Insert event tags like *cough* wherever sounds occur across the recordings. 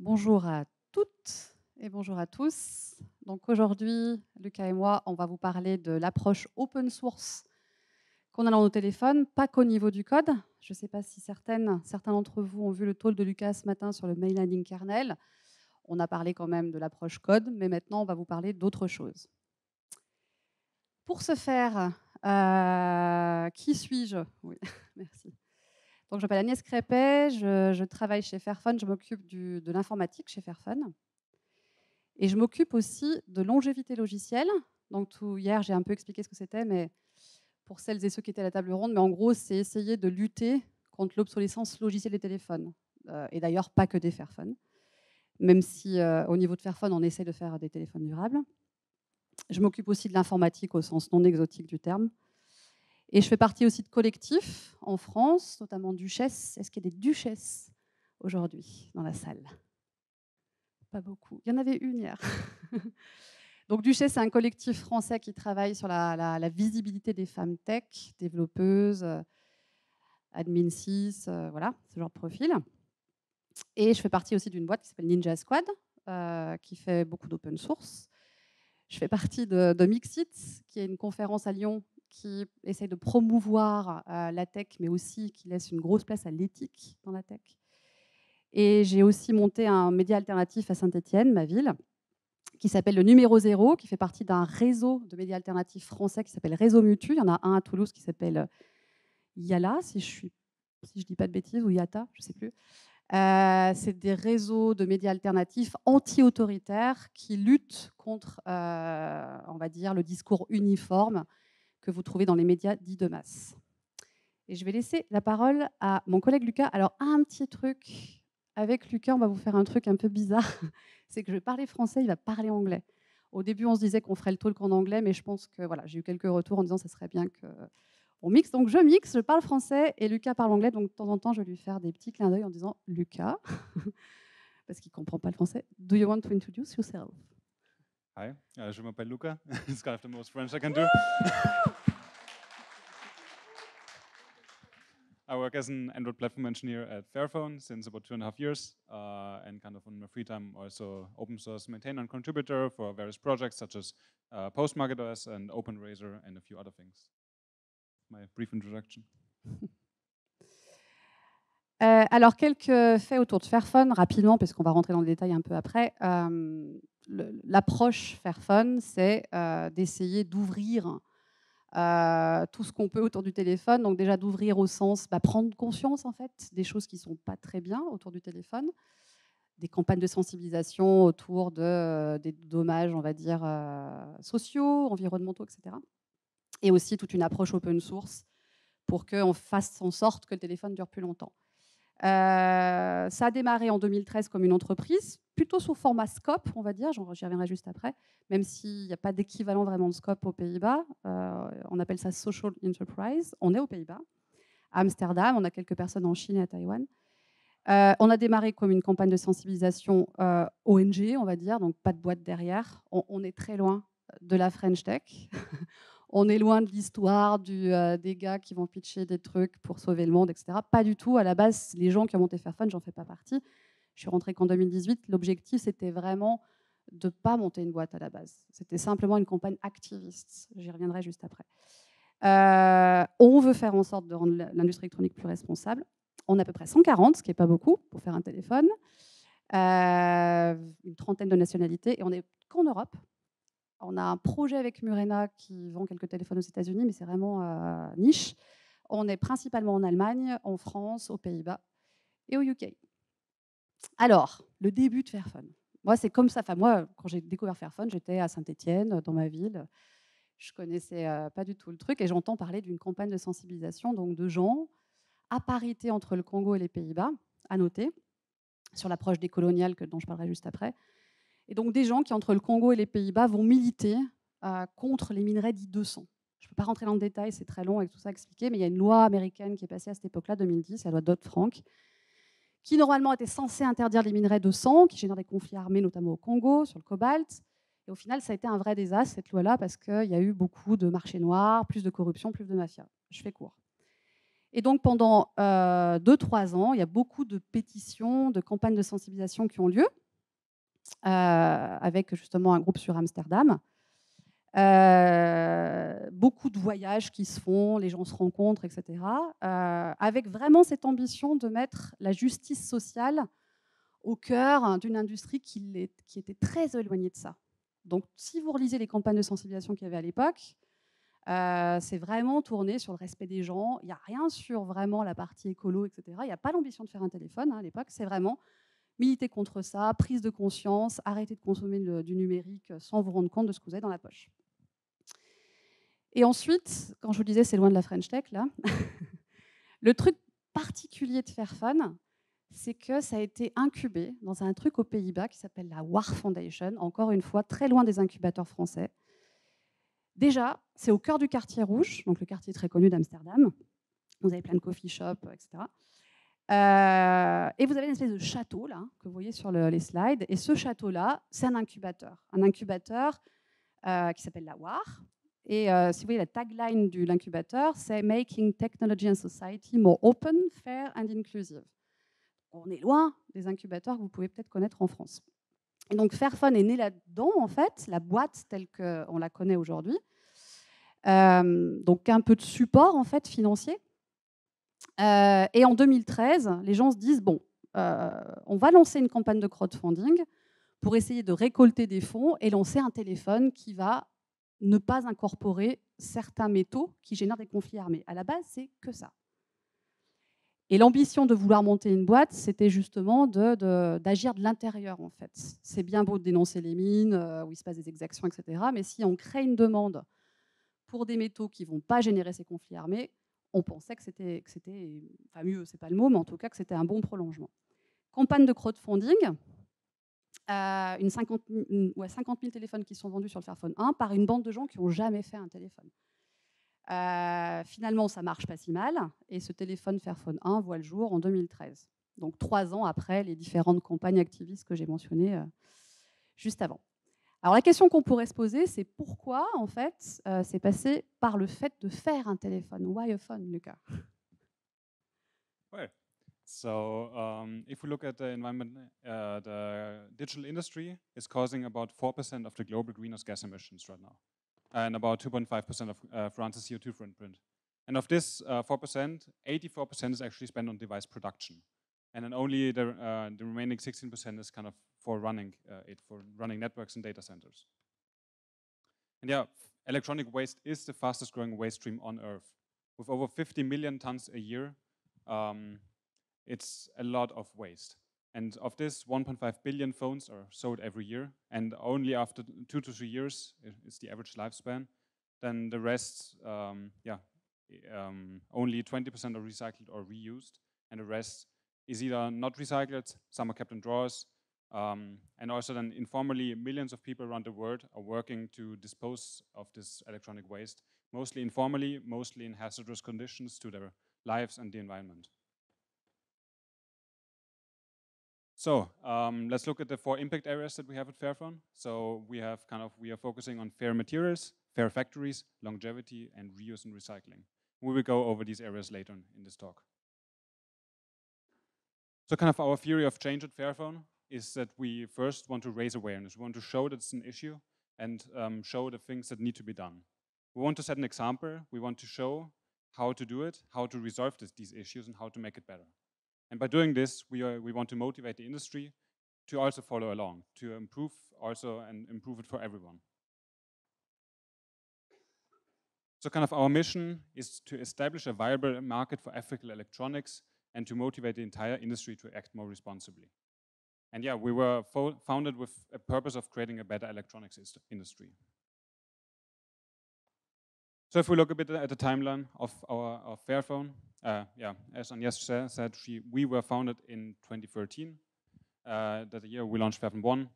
Bonjour à toutes et bonjour à tous. Donc aujourd'hui, Lucas et moi, on va vous parler de l'approche open source qu'on a dans nos téléphones, pas qu'au niveau du code. Je ne sais pas si certaines, certains d'entre vous ont vu le talk de Lucas ce matin sur le mainlining kernel. On a parlé quand même de l'approche code, mais maintenant on va vous parler d'autre chose. Pour ce faire, euh, qui suis-je Oui, *laughs* merci. Donc, je m'appelle Agnès Crépet, je, travaille chez Fairphone, je m'occupe de l'informatique chez Fairphone. Et je m'occupe aussi de longévité logicielle. Donc, tout, hier, j'ai un peu expliqué ce que c'était, mais pour celles et ceux qui étaient à la table ronde, mais en gros, c'est essayer de lutter contre l'obsolescence logicielle des téléphones. Euh, et d'ailleurs, pas que des Fairphone, même si euh, au niveau de Fairphone, on essaie de faire des téléphones durables. Je m'occupe aussi de l'informatique au sens non exotique du terme. Et je fais partie aussi de collectifs en France, notamment Duchesse. Est-ce qu'il y a des duchesses aujourd'hui dans la salle Pas beaucoup. Il y en avait une hier. *laughs* Donc Duchesse, c'est un collectif français qui travaille sur la, visibilité des femmes tech, développeuses, euh, admin 6, euh, voilà, ce genre de profil. Et je fais partie aussi d'une boîte qui s'appelle Ninja Squad, euh, qui fait beaucoup d'open source. Je fais partie de, de, Mixit, qui est une conférence à Lyon qui essaye de promouvoir euh, la tech, mais aussi qui laisse une grosse place à l'éthique dans la tech. Et j'ai aussi monté un média alternatif à Saint-Étienne, ma ville, qui s'appelle le Numéro Zéro, qui fait partie d'un réseau de médias alternatifs français qui s'appelle Réseau Mutu. Il y en a un à Toulouse qui s'appelle euh, Yala, si je ne si je dis pas de bêtises, ou Yata, je ne sais plus. Euh, c'est des réseaux de médias alternatifs anti-autoritaires qui luttent contre, on va dire, le discours uniforme que vous trouvez dans les médias dits de masse. Et je vais laisser la parole à mon collègue Lucas. Alors, un petit truc. Avec Lucas, on va vous faire un truc un peu bizarre. *laughs* C'est que je vais parler français, il va parler anglais. Au début, on se disait qu'on ferait le talk en anglais, mais je pense que voilà, j'ai eu quelques retours en disant que ce serait bien qu'on mixe. Donc, je mixe, je parle français et Lucas parle anglais. Donc, de temps en temps, je vais lui faire des petits clins d'œil en disant Lucas, *laughs* parce qu'il ne comprend pas le français. Do you want to introduce yourself? Hi, uh, je m'appelle Luca. *laughs* it's kind of the most French I can do. *laughs* I work as an Android platform engineer at Fairphone since about two and a half years, uh, and kind of on my free time also open source maintainer and contributor for various projects such as uh, PostMarketOS and OpenRazor and a few other things. My brief introduction. *laughs* Euh, alors, quelques faits autour de Fairphone, rapidement, parce qu'on va rentrer dans le détail un peu après. Euh, l'approche Fairphone, Fun, c'est euh, d'essayer d'ouvrir euh, tout ce qu'on peut autour du téléphone. Donc déjà d'ouvrir au sens, bah, prendre conscience en fait des choses qui sont pas très bien autour du téléphone, des campagnes de sensibilisation autour de, euh, des dommages, on va dire, sociaux, environnementaux, etc. Et aussi toute une approche open source pour qu'on fasse en sorte que le téléphone dure plus longtemps. ça a démarré en 2013 comme une entreprise plutôt sous format scope, on va dire, j'y reviendrai juste après, même s'il n'y a pas d'équivalent vraiment de scope aux Pays-Bas. Euh, on appelle ça social enterprise. On est aux Pays-Bas, à Amsterdam, on a quelques personnes en Chine et à Taïwan. Euh, on a démarré comme une campagne de sensibilisation euh, ONG, on va dire, donc pas de boîte derrière. On, est très loin de la French Tech. *laughs* on est loin de l'histoire des gars qui vont pitcher des trucs pour sauver le monde, etc. Pas du tout. À la base, les gens qui ont monté Fairphone, j'en fais pas partie. Je suis rentrée qu'en 2018. L'objectif, c'était vraiment de ne pas monter une boîte à la base. C'était simplement une campagne activiste. J'y reviendrai juste après. Euh, on veut faire en sorte de rendre l'industrie électronique plus responsable. On a à peu près 140, ce qui n'est pas beaucoup pour faire un téléphone, euh, une trentaine de nationalités, et on n'est qu'en Europe. On a un projet avec Murena qui vend quelques téléphones aux États-Unis, mais c'est vraiment euh, niche. On est principalement en Allemagne, en France, aux Pays-Bas et au UK. Alors, le début de Fairphone. Moi, c'est comme ça. Enfin, moi, quand j'ai découvert Fairphone, j'étais à Saint-Étienne, dans ma ville. Je connaissais euh, pas du tout le truc et j'entends parler d'une campagne de sensibilisation, donc de gens à parité entre le Congo et les Pays-Bas, à noter, sur l'approche décoloniale que, dont je parlerai juste après. Et donc des gens qui, entre le Congo et les Pays-Bas, vont militer euh, contre les minerais dits 200. Je ne peux pas rentrer dans le détail, c'est très long avec tout ça à expliquer, mais il y a une loi américaine qui est passée à cette époque-là, 2010, la loi Dodd-Frank, qui normalement était censé interdire les minerais de sang, qui génèrent des conflits armés, notamment au Congo, sur le cobalt. Et au final, ça a été un vrai désastre, cette loi-là, parce qu'il y a eu beaucoup de marchés noirs, plus de corruption, plus de mafia. Je fais court. Et donc, pendant 2-3 euh, ans, il y a beaucoup de pétitions, de campagnes de sensibilisation qui ont lieu, euh, avec justement un groupe sur Amsterdam. Euh, beaucoup de voyages qui se font, les gens se rencontrent, etc. Euh, avec vraiment cette ambition de mettre la justice sociale au cœur d'une industrie qui, était très éloignée de ça. Donc, si vous relisez les campagnes de sensibilisation qu'il y avait à l'époque, euh, c'est vraiment tourné sur le respect des gens. Il n'y a rien sur vraiment la partie écolo, etc. Il n'y a pas l'ambition de faire un téléphone hein, à l'époque. C'est vraiment militer contre ça, prise de conscience, arrêter de consommer du numérique sans vous rendre compte de ce que vous avez dans la poche. Et ensuite, quand je vous disais c'est loin de la French Tech, là, *laughs* le truc particulier de Fairphone, c'est que ça a été incubé dans un truc aux Pays-Bas qui s'appelle la War Foundation, encore une fois très loin des incubateurs français. Déjà, c'est au cœur du quartier rouge, donc le quartier très connu d'Amsterdam. Vous avez plein de coffee shops, etc. Euh, et vous avez une espèce de château là que vous voyez sur les slides. Et ce château là, c'est un incubateur, un incubateur euh, qui s'appelle la WAR, et euh, si vous voyez, la tagline de l'incubateur, c'est Making Technology and Society More Open, Fair and Inclusive. On est loin des incubateurs que vous pouvez peut-être connaître en France. Et donc Fairphone est né là-dedans, en fait, la boîte telle qu'on la connaît aujourd'hui. Euh, donc un peu de support, en fait, financier. Euh, et en 2013, les gens se disent, bon, on va lancer une campagne de crowdfunding pour essayer de récolter des fonds et lancer un téléphone qui va ne pas incorporer certains métaux qui génèrent des conflits armés. À la base, c'est que ça. Et l'ambition de vouloir monter une boîte, c'était justement d'agir de, l'intérieur, en fait. C'est bien beau de dénoncer les mines, euh, où il se passe des exactions, etc. Mais si on crée une demande pour des métaux qui ne vont pas générer ces conflits armés, on pensait que c'était, enfin mieux, c'est pas le mot, mais en tout cas que c'était un bon prolongement. Campagne de crowdfunding, une 50, 000 téléphones qui sont vendus sur le Fairphone 1 par une bande de gens qui n'ont jamais fait un téléphone. Euh, finalement, ça marche pas si mal, et ce téléphone Fairphone 1 voit le jour en 2013. Donc trois ans après les différentes campagnes activistes que j'ai mentionnées euh, juste avant. Alors la question qu'on pourrait se poser, c'est pourquoi en fait euh, c'est passé par le fait de faire un téléphone. Why a phone, Lucas So um, if we look at the environment, uh, the digital industry is causing about 4% of the global greenhouse gas emissions right now, and about 2.5% of uh, France's CO2 footprint. And of this 4%, uh, 84% is actually spent on device production. And then only the, uh, the remaining 16% is kind of for running uh, it, for running networks and data centers. And yeah, electronic waste is the fastest growing waste stream on Earth, with over 50 million tons a year um, it's a lot of waste. And of this, 1.5 billion phones are sold every year, and only after two to three years is the average lifespan. Then the rest, um, yeah, um, only 20% are recycled or reused, and the rest is either not recycled, some are kept in drawers, um, and also then informally, millions of people around the world are working to dispose of this electronic waste, mostly informally, mostly in hazardous conditions to their lives and the environment. So um, let's look at the four impact areas that we have at Fairphone. So we have kind of, we are focusing on fair materials, fair factories, longevity, and reuse and recycling. We will go over these areas later in this talk. So kind of our theory of change at Fairphone is that we first want to raise awareness. We want to show that it's an issue and um, show the things that need to be done. We want to set an example. We want to show how to do it, how to resolve this, these issues, and how to make it better. And by doing this, we, are, we want to motivate the industry to also follow along, to improve also and improve it for everyone. So kind of our mission is to establish a viable market for ethical electronics and to motivate the entire industry to act more responsibly. And yeah, we were fo founded with a purpose of creating a better electronics industry. So if we look a bit at the timeline of our, our Fairphone, uh, yeah, as Agnes said, she, we were founded in 2013. Uh, that year we launched Fathom 1.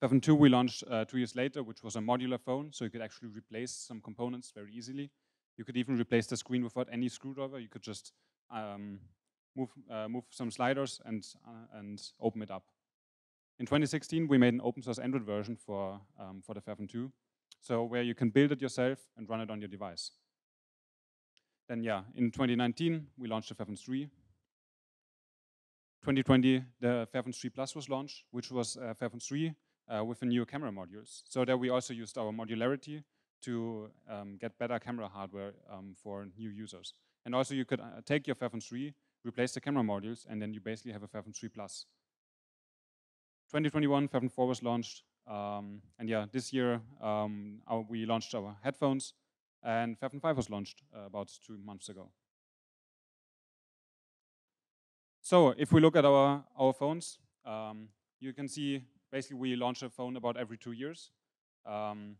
Fathom 2 we launched uh, two years later, which was a modular phone, so you could actually replace some components very easily. You could even replace the screen without any screwdriver. You could just um, move, uh, move some sliders and, uh, and open it up. In 2016, we made an open source Android version for, um, for the Fathom 2, so where you can build it yourself and run it on your device. Then yeah, in 2019, we launched the Fairphone 3. 2020, the Fairphone 3 Plus was launched, which was uh, Fairphone 3 uh, with the new camera modules. So there we also used our modularity to um, get better camera hardware um, for new users. And also you could uh, take your Fairphone 3, replace the camera modules, and then you basically have a Fairphone 3 Plus. 2021, Fairphone 4 was launched. Um, and yeah, this year um, our, we launched our headphones, and Fafn 5 was launched uh, about two months ago. So if we look at our, our phones, um, you can see basically we launch a phone about every two years. Um,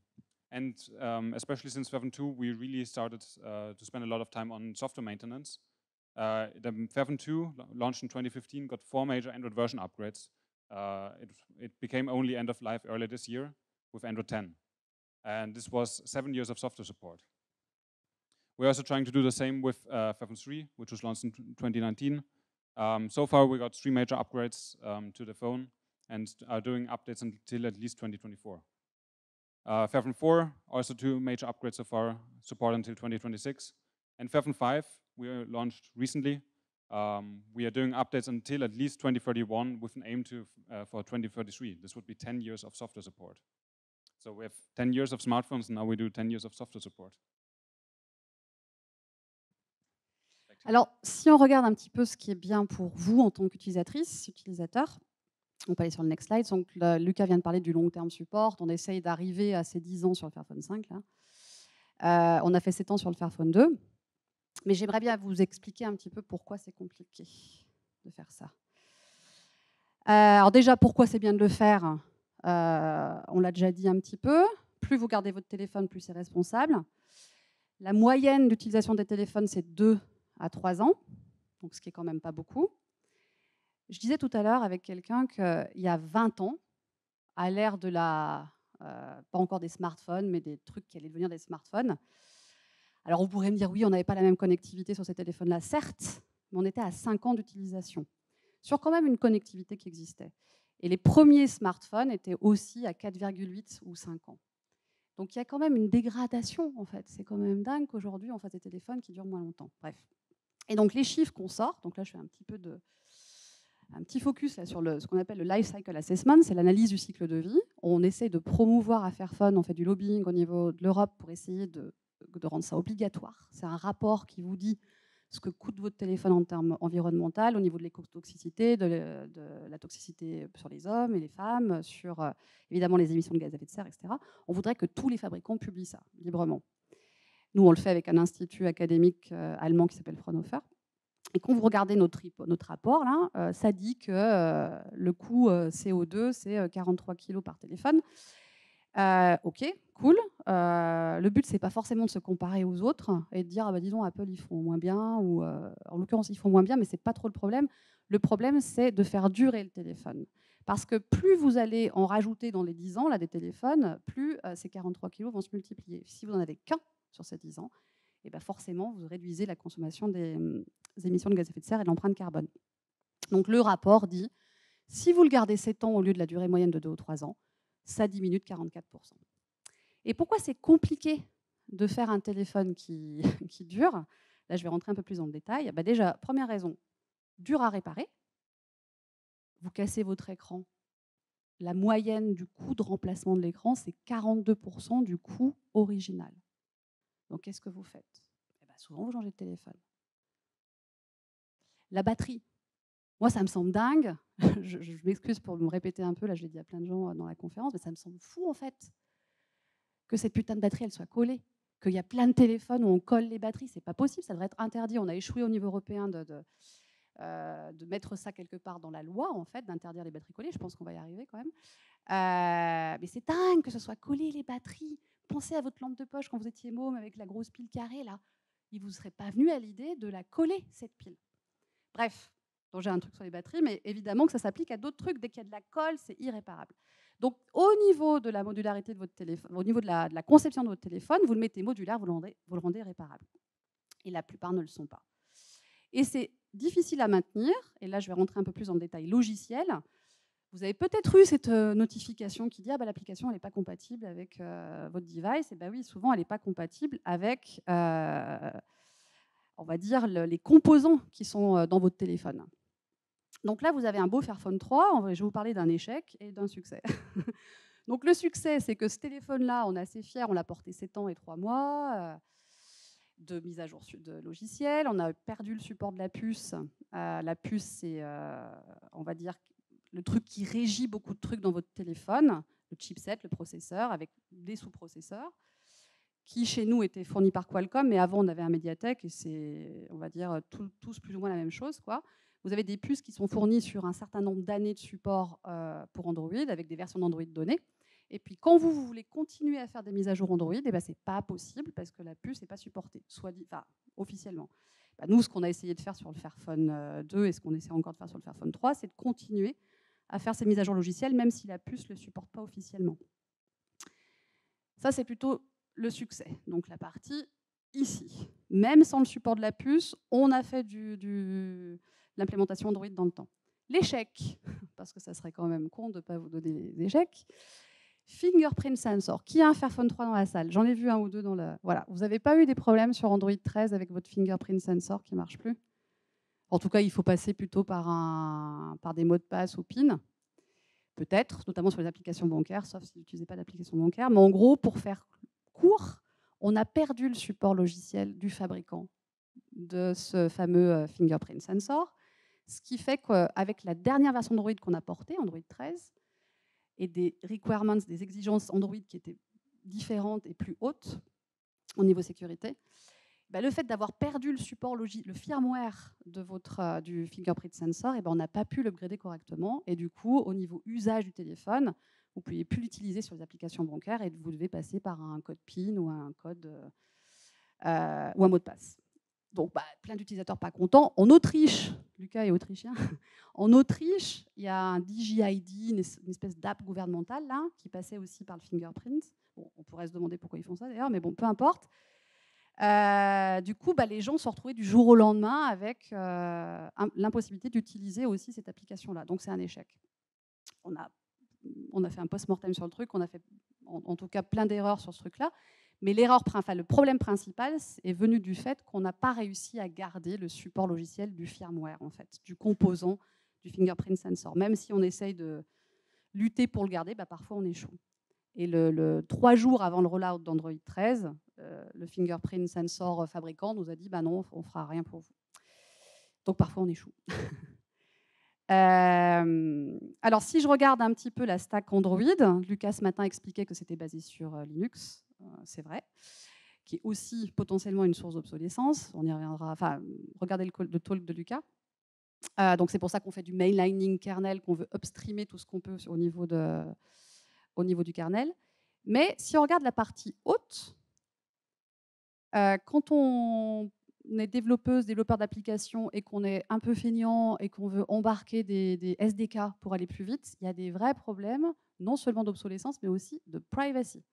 and um, especially since Fairphone 2, we really started uh, to spend a lot of time on software maintenance. Uh, the Fairphone 2, launched in 2015, got four major Android version upgrades. Uh, it, it, became only end of life earlier this year with Android 10. And this was seven years of software support. We're also trying to do the same with uh, Fathom 3, which was launched in 2019. Um, so far, we got three major upgrades um, to the phone and are doing updates until at least 2024. Uh, Fathom 4, also two major upgrades so far, support until 2026. And Fathom 5, we uh, launched recently. Um, we are doing updates until at least 2031 with an aim to uh, for 2033. This would be 10 years of software support. So we have 10 years of smartphones, and now we do 10 years of software support. Alors, si on regarde un petit peu ce qui est bien pour vous en tant qu'utilisatrice, utilisateur, on peut aller sur le next slide. Donc, Lucas vient de parler du long terme support. On essaye d'arriver à ces 10 ans sur le Fairphone 5. Euh, on a fait 7 ans sur le Fairphone 2. Mais j'aimerais bien vous expliquer un petit peu pourquoi c'est compliqué de faire ça. Euh, alors déjà, pourquoi c'est bien de le faire euh, On l'a déjà dit un petit peu. Plus vous gardez votre téléphone, plus c'est responsable. La moyenne d'utilisation des téléphones, c'est 2 à 3 ans, donc ce qui est quand même pas beaucoup. Je disais tout à l'heure avec quelqu'un qu'il y a 20 ans, à l'ère de la... Euh, pas encore des smartphones, mais des trucs qui allaient devenir des smartphones. Alors on pourrait me dire, oui, on n'avait pas la même connectivité sur ces téléphones-là, certes, mais on était à 5 ans d'utilisation, sur quand même une connectivité qui existait. Et les premiers smartphones étaient aussi à 4,8 ou 5 ans. Donc il y a quand même une dégradation, en fait. C'est quand même dingue qu'aujourd'hui, on fasse des téléphones qui durent moins longtemps. Bref, et donc les chiffres qu'on sort, donc là je fais un petit peu de un petit focus là sur le, ce qu'on appelle le life cycle assessment, c'est l'analyse du cycle de vie. On essaie de promouvoir à faire fun, on fait du lobbying au niveau de l'Europe pour essayer de, de rendre ça obligatoire. C'est un rapport qui vous dit ce que coûte votre téléphone en termes environnementaux, au niveau de l'écotoxicité, de, de la toxicité sur les hommes et les femmes, sur euh, évidemment les émissions de gaz à effet de serre, etc. On voudrait que tous les fabricants publient ça librement. Nous, on le fait avec un institut académique euh, allemand qui s'appelle Fraunhofer. Et quand vous regardez notre, notre rapport, là, euh, ça dit que euh, le coût CO2, c'est 43 kg par téléphone. ok, cool. le but, c'est pas forcément de se comparer aux autres et de dire, ah bah, disons, Apple, ils font moins bien, ou en l'occurrence, ils font moins bien, mais c'est pas trop le problème. Le problème, c'est de faire durer le téléphone. Parce que plus vous allez en rajouter dans les 10 ans là, des téléphones, plus ces 43 kg vont se multiplier. Si vous n'en avez qu'un, sur ces 10 ans, eh ben, forcément, vous réduisez la consommation des, mmh, émissions de gaz à effet de serre et l'empreinte carbone. Donc le rapport dit, si vous le gardez 7 ans au lieu de la durée moyenne de 2 ou 3 ans, ça diminue de 44%. Et pourquoi c'est compliqué de faire un téléphone qui, *laughs* dure Là, je vais rentrer un peu plus en détail. Bah, déjà, première raison, dur à réparer. Vous cassez votre écran. La moyenne du coût de remplacement de l'écran, c'est 42% du coût original. Donc qu'est-ce que vous faites eh ben, Souvent, vous changez de téléphone. La batterie. Moi, ça me semble dingue. *laughs* je, m'excuse pour me répéter un peu, là, je l'ai dit à plein de gens euh, dans la conférence, mais ça me semble fou, en fait, que cette putain de batterie, elle soit collée. Qu'il y a plein de téléphones où on colle les batteries. C'est pas possible, ça devrait être interdit. On a échoué au niveau européen de, de euh, mettre ça quelque part dans la loi, en fait, d'interdire les batteries collées. Je pense qu'on va y arriver quand même. Euh, mais c'est dingue que ce soit collé les batteries. Pensez à votre lampe de poche quand vous étiez môme avec la grosse pile carrée, là. Il ne vous serait pas venu à l'idée de la coller, cette pile. Bref, donc j'ai un truc sur les batteries, mais évidemment que ça s'applique à d'autres trucs. Dès qu'il y a de la colle, c'est irréparable. Donc au niveau de la modularité de votre téléphone, au niveau de la, conception de votre téléphone, vous le mettez modulaire, vous le rendez, vous le rendez réparable. Et la plupart ne le sont pas. Et c'est difficile à maintenir, et là je vais rentrer un peu plus en détail logiciel, vous avez peut-être eu cette euh, notification qui dit ah bah, l'application n'est pas compatible avec euh, votre device. Et eh bah ben oui, souvent elle n'est pas compatible avec, euh, on va dire, les composants qui sont dans votre téléphone. Donc là, vous avez un beau Fairphone 3. Je vais vous parler d'un échec et d'un succès. *laughs* Donc le succès, c'est que ce téléphone-là, on est assez fier, on l'a porté 7 ans et 3 mois de mise à jour de logiciel. On a perdu le support de la puce. la puce, c'est, on va dire, le truc qui régit beaucoup de trucs dans votre téléphone, le chipset, le processeur, avec des sous-processeurs, qui chez nous était fournis par Qualcomm, mais avant on avait un Mediatek, et c'est, on va dire, tous plus ou moins la même chose. Quoi. Vous avez des puces qui sont fournies sur un certain nombre d'années de support euh, pour Android, avec des versions d'Android données. Et puis quand vous, voulez continuer à faire des mises à jour Android, eh ben, ce n'est pas possible parce que la puce n'est pas supportée, soit dit, enfin, officiellement. Bah, nous, ce qu'on a essayé de faire sur le Fairphone 2 euh, et ce qu'on essaie encore de faire sur le Fairphone 3, c'est de continuer à faire ces mises à jour logicielles, même si la puce ne le supporte pas officiellement. Ça, c'est plutôt le succès, donc la partie ici. Même sans le support de la puce, on a fait du, l'implémentation Android dans le temps. L'échec, *laughs* parce que ça serait quand même con de ne pas vous donner les échecs, Fingerprint Sensor. Qui a un Fairphone 3 dans la salle J'en ai vu un ou deux dans la... Voilà, vous n'avez pas eu des problèmes sur Android 13 avec votre Fingerprint Sensor qui ne marche plus en tout cas, il faut passer plutôt par, par des mots de passe ou PIN, peut-être, notamment sur les applications bancaires, sauf si vous n'utilisez pas d'application bancaire. Mais en gros, pour faire court, on a perdu le support logiciel du fabricant de ce fameux euh, fingerprint sensor, ce qui fait qu'avec la dernière version Android qu'on a portée, Android 13, et des requirements, des exigences Android qui étaient différentes et plus hautes au niveau sécurité, bah, le fait d'avoir perdu le support logique, le firmware de votre, euh, du fingerprint sensor, et eh ben, on n'a pas pu l'upgrader correctement. Et du coup, au niveau usage du téléphone, vous ne pouvez plus l'utiliser sur les applications bancaires et vous devez passer par un code PIN ou un code euh, euh, ou un mot de passe. Donc, bah, plein d'utilisateurs pas contents. En Autriche, Lucas est autrichien, *laughs* en Autriche, il y a un DigiID, une espèce d'app gouvernementale qui passait aussi par le fingerprint. Bon, on pourrait se demander pourquoi ils font ça d'ailleurs, mais bon, peu importe. Euh, du coup, bah, les gens se retrouvaient du jour au lendemain avec euh, l'impossibilité d'utiliser aussi cette application-là. Donc c'est un échec. On a, on a fait un post-mortem sur le truc, on a fait en, tout cas plein d'erreurs sur ce truc-là. Mais l'erreur, le problème principal est venu du fait qu'on n'a pas réussi à garder le support logiciel du firmware, en fait, du composant du fingerprint sensor. Même si on essaye de lutter pour le garder, bah, parfois on échoue. Et le, trois jours avant le rollout d'Android 13, euh, le fingerprint sensor fabricant nous a dit bah non, on ne fera rien pour vous. Donc parfois on échoue. *laughs* Euh, alors si je regarde un petit peu la stack Android, Lucas ce matin expliquait que c'était basé sur euh, Linux, c'est vrai, qui est aussi potentiellement une source d'obsolescence. On y reviendra. Enfin, regardez le, le talk de Lucas. donc c'est pour ça qu'on fait du mainlining kernel, qu'on veut upstreamer tout ce qu'on peut au niveau de au niveau du kernel. Mais si on regarde la partie haute, euh, quand on est développeuse, développeur d'application et qu'on est un peu feignant et qu'on veut embarquer des, des, SDK pour aller plus vite, il y a des vrais problèmes, non seulement d'obsolescence, mais aussi de privacy.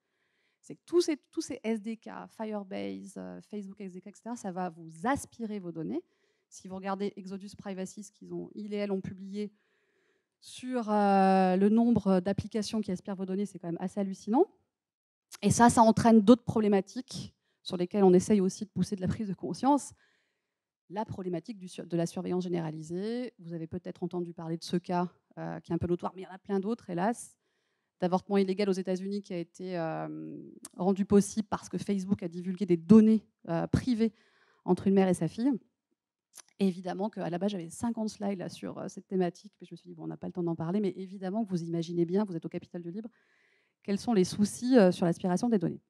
C'est que tous ces, tous ces SDK, Firebase, euh, Facebook SDK, etc., ça va vous aspirer vos données. Si vous regardez Exodus Privacy, ce qu'ils ont, ils et elles ont publié sur euh, le nombre d'applications qui aspirent vos données, c'est quand même assez hallucinant. Et ça, ça entraîne d'autres problématiques sur lesquelles on essaye aussi de pousser de la prise de conscience. La problématique de la surveillance généralisée, vous avez peut-être entendu parler de ce cas euh, qui est un peu notoire, mais il y en a plein d'autres, hélas, d'avortement illégal aux États-Unis qui a été euh, rendu possible parce que Facebook a divulgué des données privées entre une mère et sa fille évidemment qu'à la base, j'avais 50 slides là, sur euh, cette thématique, mais je me suis dit, bon, on n'a pas le temps d'en parler, mais évidemment que vous imaginez bien, vous êtes au capital du libre, quels sont les soucis euh, sur l'aspiration des données.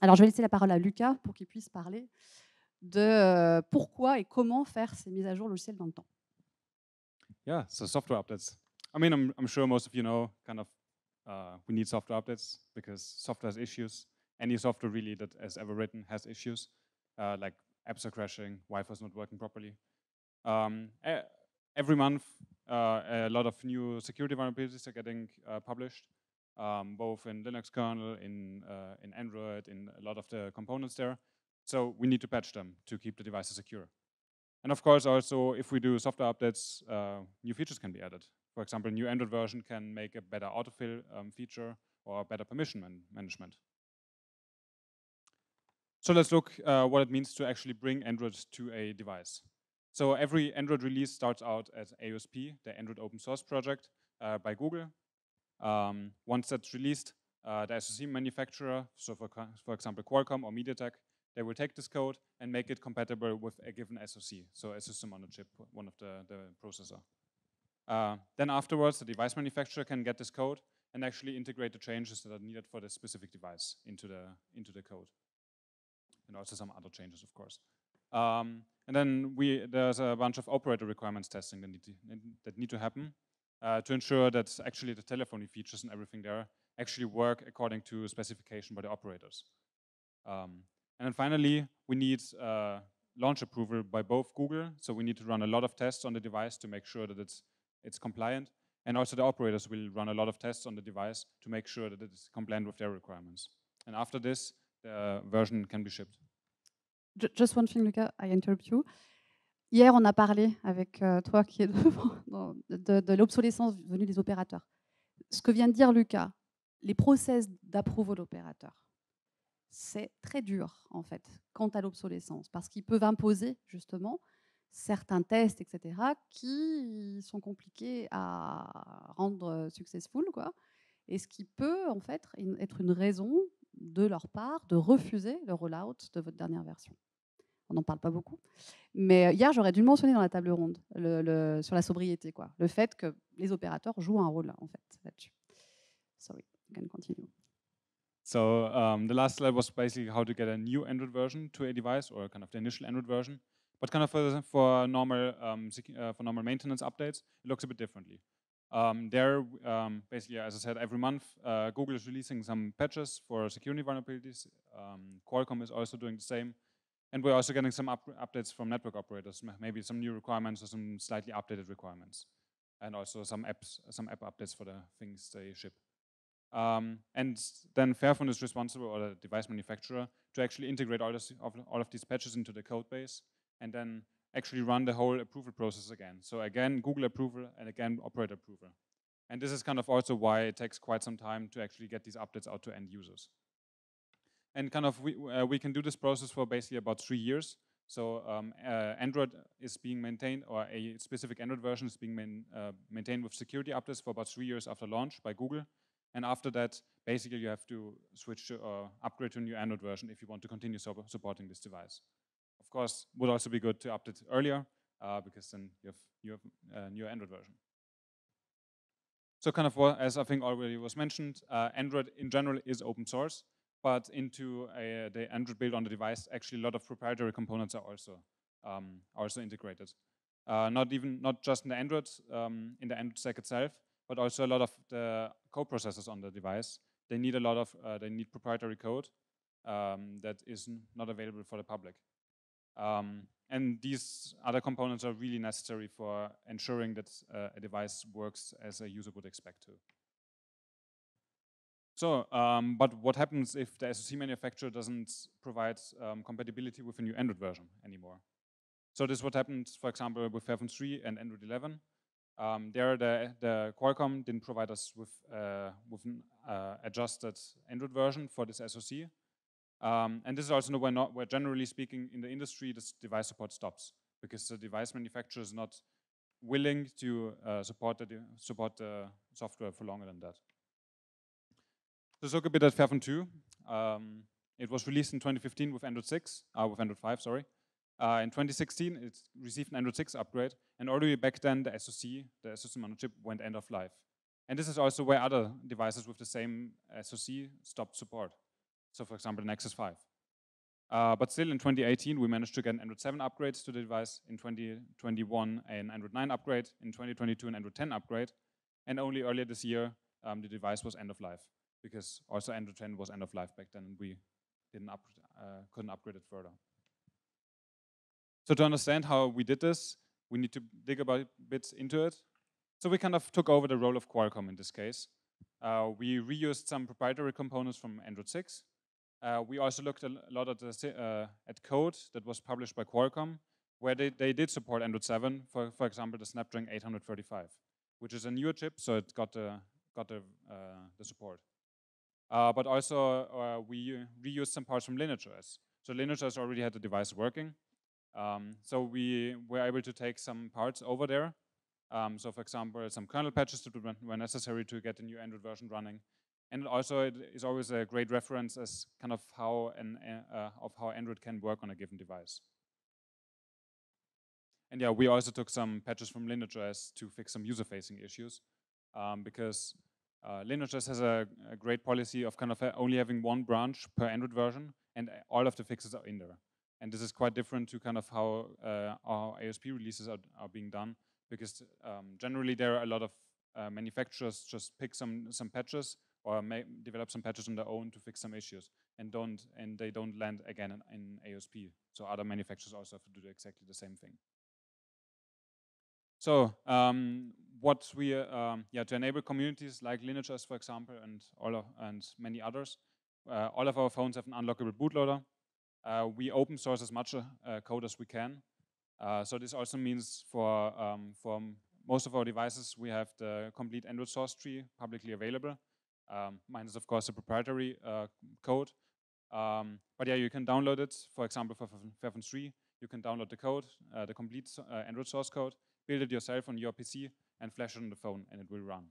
Alors, je vais laisser la parole à Lucas pour qu'il puisse parler de euh, pourquoi et comment faire ces mises à jour logicielles dans le temps. Yeah, so software updates. I mean, I'm, sure most of you know kind of uh, we need software updates because software has issues. Any software really that has ever written has issues. Uh, like apps are crashing, Wi-Fi is not working properly. Um, every month, uh, a lot of new security vulnerabilities are getting uh, published, um, both in Linux kernel, in uh, in Android, in a lot of the components there. So we need to patch them to keep the devices secure. And of course, also if we do software updates, uh, new features can be added. For example, a new Android version can make a better autofill um, feature or better permission man management. So let's look uh, what it means to actually bring Android to a device. So every Android release starts out as AOSP, the Android Open Source Project uh, by Google. Um, once that's released, uh, the SoC manufacturer, so for, for example Qualcomm or MediaTek, they will take this code and make it compatible with a given SoC, so a system on a chip, one of the, the processor. Uh, then afterwards, the device manufacturer can get this code and actually integrate the changes that are needed for the specific device into the, into the code and also some other changes, of course. Um, and then we, there's a bunch of operator requirements testing that need to, that need to happen uh, to ensure that actually the telephony features and everything there actually work according to specification by the operators. Um, and then finally, we need uh, launch approval by both Google, so we need to run a lot of tests on the device to make sure that it's, it's compliant, and also the operators will run a lot of tests on the device to make sure that it's compliant with their requirements. And after this, version can be shipped. Just one thing, Lucas, I interrupt you. Hier, on a parlé avec euh, toi qui est *laughs* devant de, l'obsolescence venue des opérateurs. Ce que vient de dire Lucas, les process d'approuve opérateur, c'est très dur en fait quant à l'obsolescence parce qu'ils peuvent imposer justement certains tests, etc., qui sont compliqués à rendre successful, quoi. Et ce qui peut en fait être une raison de leur part de refuser le rollout de votre dernière version. On n'en parle pas beaucoup. Mais euh, hier, j'aurais dû le mentionner dans la table ronde le, sur la sobriété, quoi. le fait que les opérateurs jouent un rôle en fait, là-dessus. Sorry, you can continue. So um, the last slide was basically how to get a new Android version to a device or kind of the initial Android version. But kind of for, for normal um, uh, for normal maintenance updates, it looks a bit differently. Um, there, um, basically, as I said, every month, uh, Google is releasing some patches for security vulnerabilities. Um, Qualcomm is also doing the same. And we're also getting some up updates from network operators, maybe some new requirements or some slightly updated requirements. And also some apps, some app updates for the things they ship. Um, and then Fairphone is responsible, or the device manufacturer, to actually integrate all, this, all of these patches into the code base and then actually run the whole approval process again. So again, Google approval and again, operator approval. And this is kind of also why it takes quite some time to actually get these updates out to end users. And kind of we, uh, we can do this process for basically about three years. So um, uh, Android is being maintained, or a specific Android version is being main, uh, maintained with security updates for about three years after launch by Google. And after that, basically you have to switch to, upgrade to a new Android version if you want to continue supporting this device course, would also be good to update earlier uh, because then you have you have a uh, new Android version. So kind of as I think already was mentioned, uh, Android in general is open source, but into a, uh, the Android build on the device, actually a lot of proprietary components are also um, also integrated. Uh, not even not just in the Android um, in the Android stack itself, but also a lot of the co-processors on the device. They need a lot of uh, they need proprietary code um, that is not available for the public. Um, and these other components are really necessary for ensuring that uh, a device works as a user would expect to. So, um, but what happens if the SoC manufacturer doesn't provide um, compatibility with a new Android version anymore? So this is what happened, for example, with Fairphone 3 and Android 11. Um, there, the, the, Qualcomm didn't provide us with, uh, with an uh, adjusted Android version for this SoC, um, and this is also where, not, where, generally speaking, in the industry, this device support stops because the device manufacturer is not willing to uh, support, the support the software for longer than that. Let's look a bit at Fairphone 2. Um, it was released in 2015 with Android 6, uh, with Android 5, sorry. Uh, in 2016, it received an Android 6 upgrade, and already back then, the SoC, the system on chip, went end of life. And this is also where other devices with the same SoC stopped support. So for example, Nexus 5. Uh, but still in 2018, we managed to get an Android 7 upgrade to the device, in 2021 an Android 9 upgrade, in 2022 an Android 10 upgrade, and only earlier this year um, the device was end of life, because also Android 10 was end of life back then, and we didn't up, uh, couldn't upgrade it further. So to understand how we did this, we need to dig a bit into it. So we kind of took over the role of Qualcomm in this case. Uh, we reused some proprietary components from Android 6, uh, we also looked a lot at, the, uh, at code that was published by Qualcomm, where they, they did support Android 7, for, for example, the Snapdragon 835, which is a newer chip, so it got the, got the, uh, the support. Uh, but also, we reused some parts from LineageOS. So LineageOS already had the device working, um, so we were able to take some parts over there. Um, so for example, some kernel patches to do when necessary to get the new Android version running, and also it is always a great reference as kind of how an uh, of how Android can work on a given device. And yeah, we also took some patches from LinderJS to fix some user-facing issues um, because uh, LinderJS has a, a, great policy of kind of uh, only having one branch per Android version, and uh, all of the fixes are in there. And this is quite different to kind of how uh, our ASP releases are, are being done, because um, generally there are a lot of uh, manufacturers just pick some some patches or may develop some patches on their own to fix some issues and don't and they don't land again in, in AOSP. So other manufacturers also have to do exactly the same thing. So um, what we um, yeah to enable communities like Linus for example, and all of, and many others, uh, all of our phones have an unlockable bootloader. Uh, we open source as much uh, code as we can. Uh, so this also means for um, for most of our devices we have the complete Android source tree publicly available um, minus, of course, the proprietary uh, code. Um, but yeah, you can download it, for example, for Fairphone 3. You can download the code, uh, the complete uh, Android source code, build it yourself on your PC, and flash it on the phone, and it will run.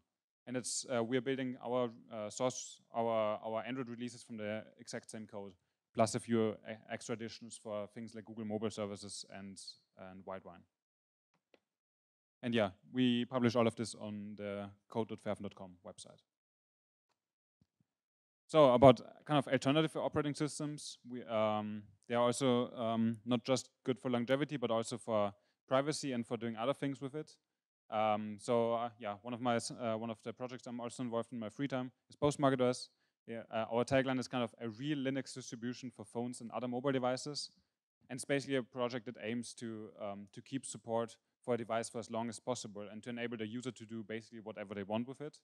And it's uh, we are building our uh, source, our our Android releases from the exact same code, plus a few extra additions for things like Google Mobile Services and and Widevine. And yeah, we publish all of this on the code.fairphone.com website. So about uh, kind of alternative operating systems, we, um, they are also um, not just good for longevity, but also for privacy and for doing other things with it. Um, so uh, yeah, one of my uh, one of the projects I'm also involved in my free time is PostmarketOS. Yeah, uh, our tagline is kind of a real Linux distribution for phones and other mobile devices, and it's basically a project that aims to um, to keep support for a device for as long as possible and to enable the user to do basically whatever they want with it.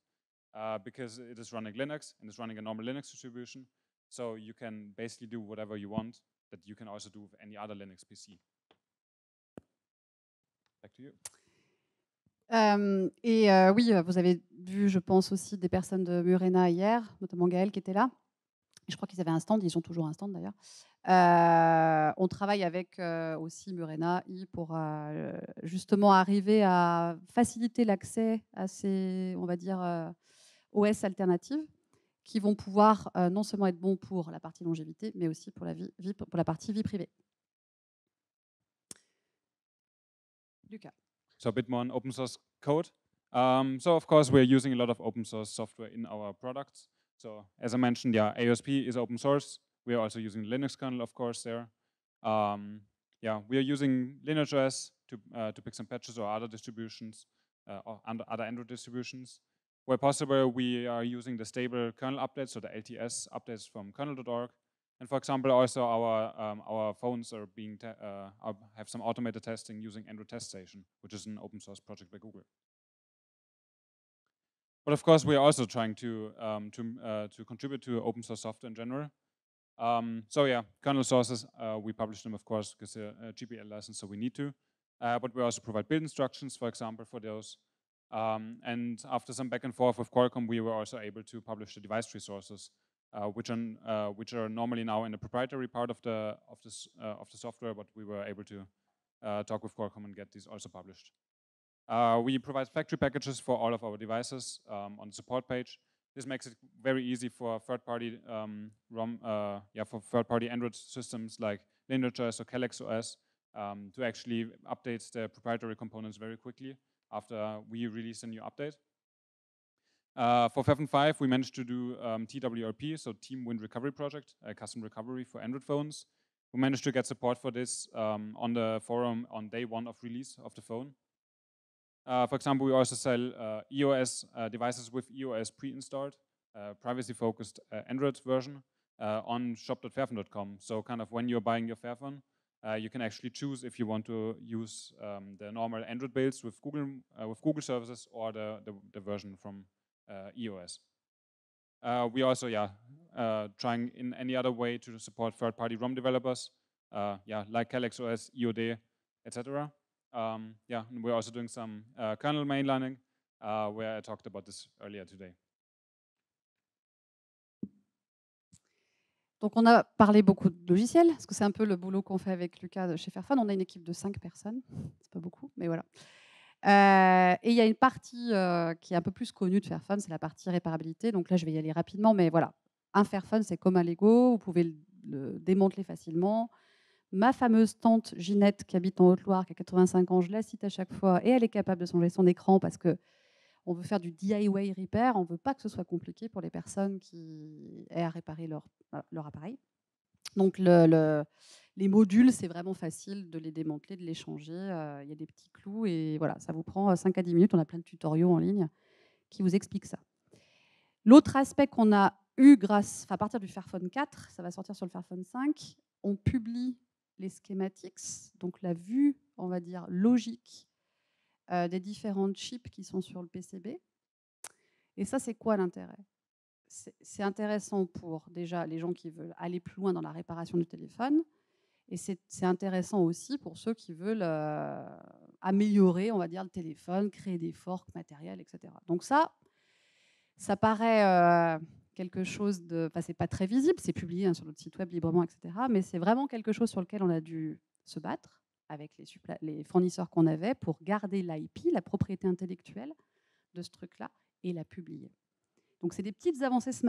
uh, because it is running Linux and it's running a normal Linux distribution. So you can basically do whatever you want that you can also do with any other Linux PC. Back to you. Euh, et euh, oui, euh, vous avez vu, je pense aussi, des personnes de Murena hier, notamment Gaël qui était là. Je crois qu'ils avaient un stand, ils ont toujours un stand d'ailleurs. Euh, on travaille avec euh, aussi Murena I pour justement arriver à faciliter l'accès à ces, on va dire, OS alternatives qui vont pouvoir euh, non seulement être bons pour la partie longévité, mais aussi pour la, vie, partie vie privée. Lucas. So a bit more on open source code. Um, so of course we're using a lot of open source dans nos produits. products. So as l'ai mentionné, yeah, AOSP is open source. We are also using Linux kernel, of course, there. Um, yeah, we are using des to, uh, to pick some patches or other distributions, uh, or Android distributions. Where possible, we are using the stable kernel updates, so the LTS updates from kernel.org. And for example, also our um, our phones are being uh, have some automated testing using Android Test Station, which is an open source project by Google. But of course, we are also trying to um, to uh, to contribute to open source software in general. Um, so yeah, kernel sources uh, we publish them, of course, because they're a uh, GPL license, so we need to. Uh, but we also provide build instructions, for example, for those. Um, and after some back and forth with Qualcomm, we were also able to publish the device tree sources, uh, which, uh, which are normally now in the proprietary part of the of this uh, of the software, but we were able to uh, talk with Qualcomm and get these also published. Uh, we provide factory packages for all of our devices um, on the support page. This makes it very easy for third-party um, ROM, uh, yeah, for third-party Android systems like LineageOS or CalexOS um, to actually update the proprietary components very quickly after we release a new update. Uh, for Pheasant 5, we managed to do um, TWRP, so Team Wind Recovery Project, a custom recovery for Android phones. We managed to get support for this um, on the forum on day one of release of the phone. Uh, for example, we also sell uh, EOS uh, devices with EOS pre-installed, uh, privacy-focused uh, Android version on shop.fairphone.com. So kind of when you're buying your Fairphone, uh, you can actually choose if you want to use um, the normal Android builds with Google uh, with Google services or the the, the version from uh, EOS. Uh, we also yeah uh, trying in any other way to support third-party ROM developers, uh, yeah like Calyx OS, EOD, etc. Um, yeah, and we're also doing some kernel mainlining, where I talked about this earlier today. Donc on a parlé beaucoup de logiciels, parce que c'est un peu le boulot qu'on fait avec Lucas chez Fairphone. On a une équipe de 5 personnes, c'est pas beaucoup, mais voilà. Euh, et il y a une partie euh, qui est un peu plus connue de Fairphone, c'est la partie réparabilité. Donc là, je vais y aller rapidement, mais voilà. Un Fairphone, c'est comme un Lego, vous pouvez le, le, démanteler facilement. Ma fameuse tante Ginette, qui habite en Haute-Loire, qui a 85 ans, je la cite à chaque fois, et elle est capable de changer son écran parce que on veut faire du DIY repair, on ne veut pas que ce soit compliqué pour les personnes qui aient à réparer leur, euh, appareil. Donc les modules, c'est vraiment facile de les démanteler, de les changer. Euh, il y a des petits clous et voilà, ça vous prend 5 euh, à 10 minutes. On a plein de tutoriaux en ligne qui vous expliquent ça. L'autre aspect qu'on a eu grâce, à partir du Fairphone 4, ça va sortir sur le Fairphone 5, on publie les schématiques, donc la vue, on va dire, logique euh, des différentes chips qui sont sur le PCB. Et ça, c'est quoi l'intérêt C'est intéressant pour déjà les gens qui veulent aller plus loin dans la réparation du téléphone, et c'est intéressant aussi pour ceux qui veulent euh, améliorer, on va dire, le téléphone, créer des forks matériels, etc. Donc ça, ça paraît euh, quelque chose de... Enfin, c'est pas très visible, c'est publié hein, sur notre site web librement, etc. Mais c'est vraiment quelque chose sur lequel on a dû se battre avec les, les fournisseurs qu'on avait pour garder l'IP, la propriété intellectuelle de ce truc-là, et la publier. Donc c'est des petites avancées. Ce,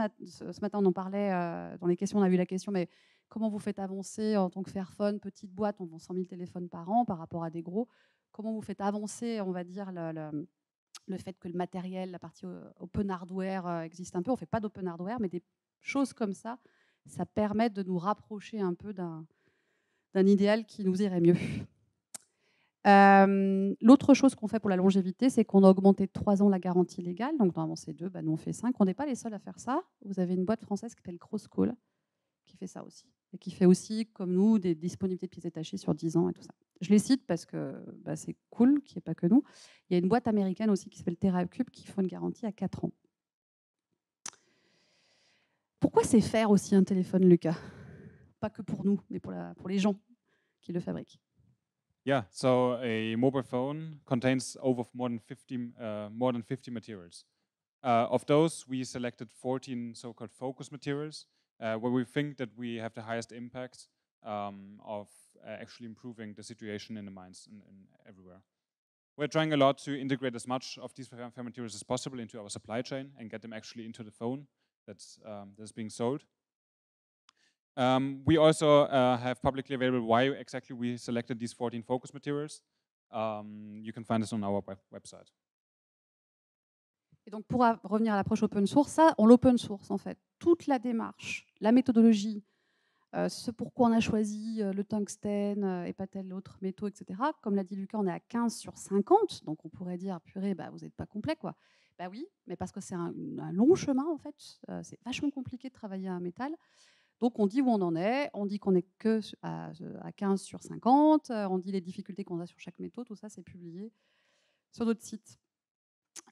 ce, matin, on en parlait euh, dans les questions, on a vu la question, mais comment vous faites avancer en tant que Fairphone, petite boîte, on vend 100 000 téléphones par an par rapport à des gros, comment vous faites avancer, on va dire, le, fait que le matériel, la partie euh, open hardware euh, existe un peu. On ne fait pas d'open hardware, mais des choses comme ça, ça permet de nous rapprocher un peu d'un d'un idéal qui nous irait mieux. Euh, l'autre chose qu'on fait pour la longévité, c'est qu'on a augmenté de 3 ans la garantie légale. Donc, normalement, c'est 2, bah, nous, on fait 5. On n'est pas les seuls à faire ça. Vous avez une boîte française qui s'appelle call qui fait ça aussi. Et qui fait aussi, comme nous, des disponibilités de pièces détachées sur 10 ans et tout ça. Je les cite parce que bah, c'est cool qu'il n'y ait pas que nous. Il y a une boîte américaine aussi qui s'appelle TerraCube qui font une garantie à 4 ans. Pourquoi c'est faire aussi un téléphone, Lucas pas que pour nous, mais pour, la, pour les gens qui le fabriquent. Yeah, so a mobile phone contains over more than 50, uh, more than 50 materials. Uh, of those, we selected 14 so-called focus materials, uh, where we think that we have the highest impact um, of uh, actually improving the situation in the mines and, and, everywhere. We're trying a lot to integrate as much of these fair materials as possible into our supply chain and get them actually into the phone that's, um, that's being sold. Um, we also uh, have publicly available why exactly we selected these 14 focus materials. Um, you can find this on web Et donc pour revenir à l'approche open source, ça, on l'open source en fait. Toute la démarche, la méthodologie, euh, ce pourquoi on a choisi euh, le tungstène euh, et pas tel autre métaux, etc. Comme l'a dit Lucas, on est à 15 sur 50, donc on pourrait dire, purée, bah, vous n'êtes pas complet quoi. Bah oui, mais parce que c'est un, long chemin en fait, c'est vachement compliqué de travailler un métal. Donc on dit où on en est, on dit qu'on est que à, 15 sur 50, euh, on dit les difficultés qu'on a sur chaque métaux, tout ça c'est publié sur notre site.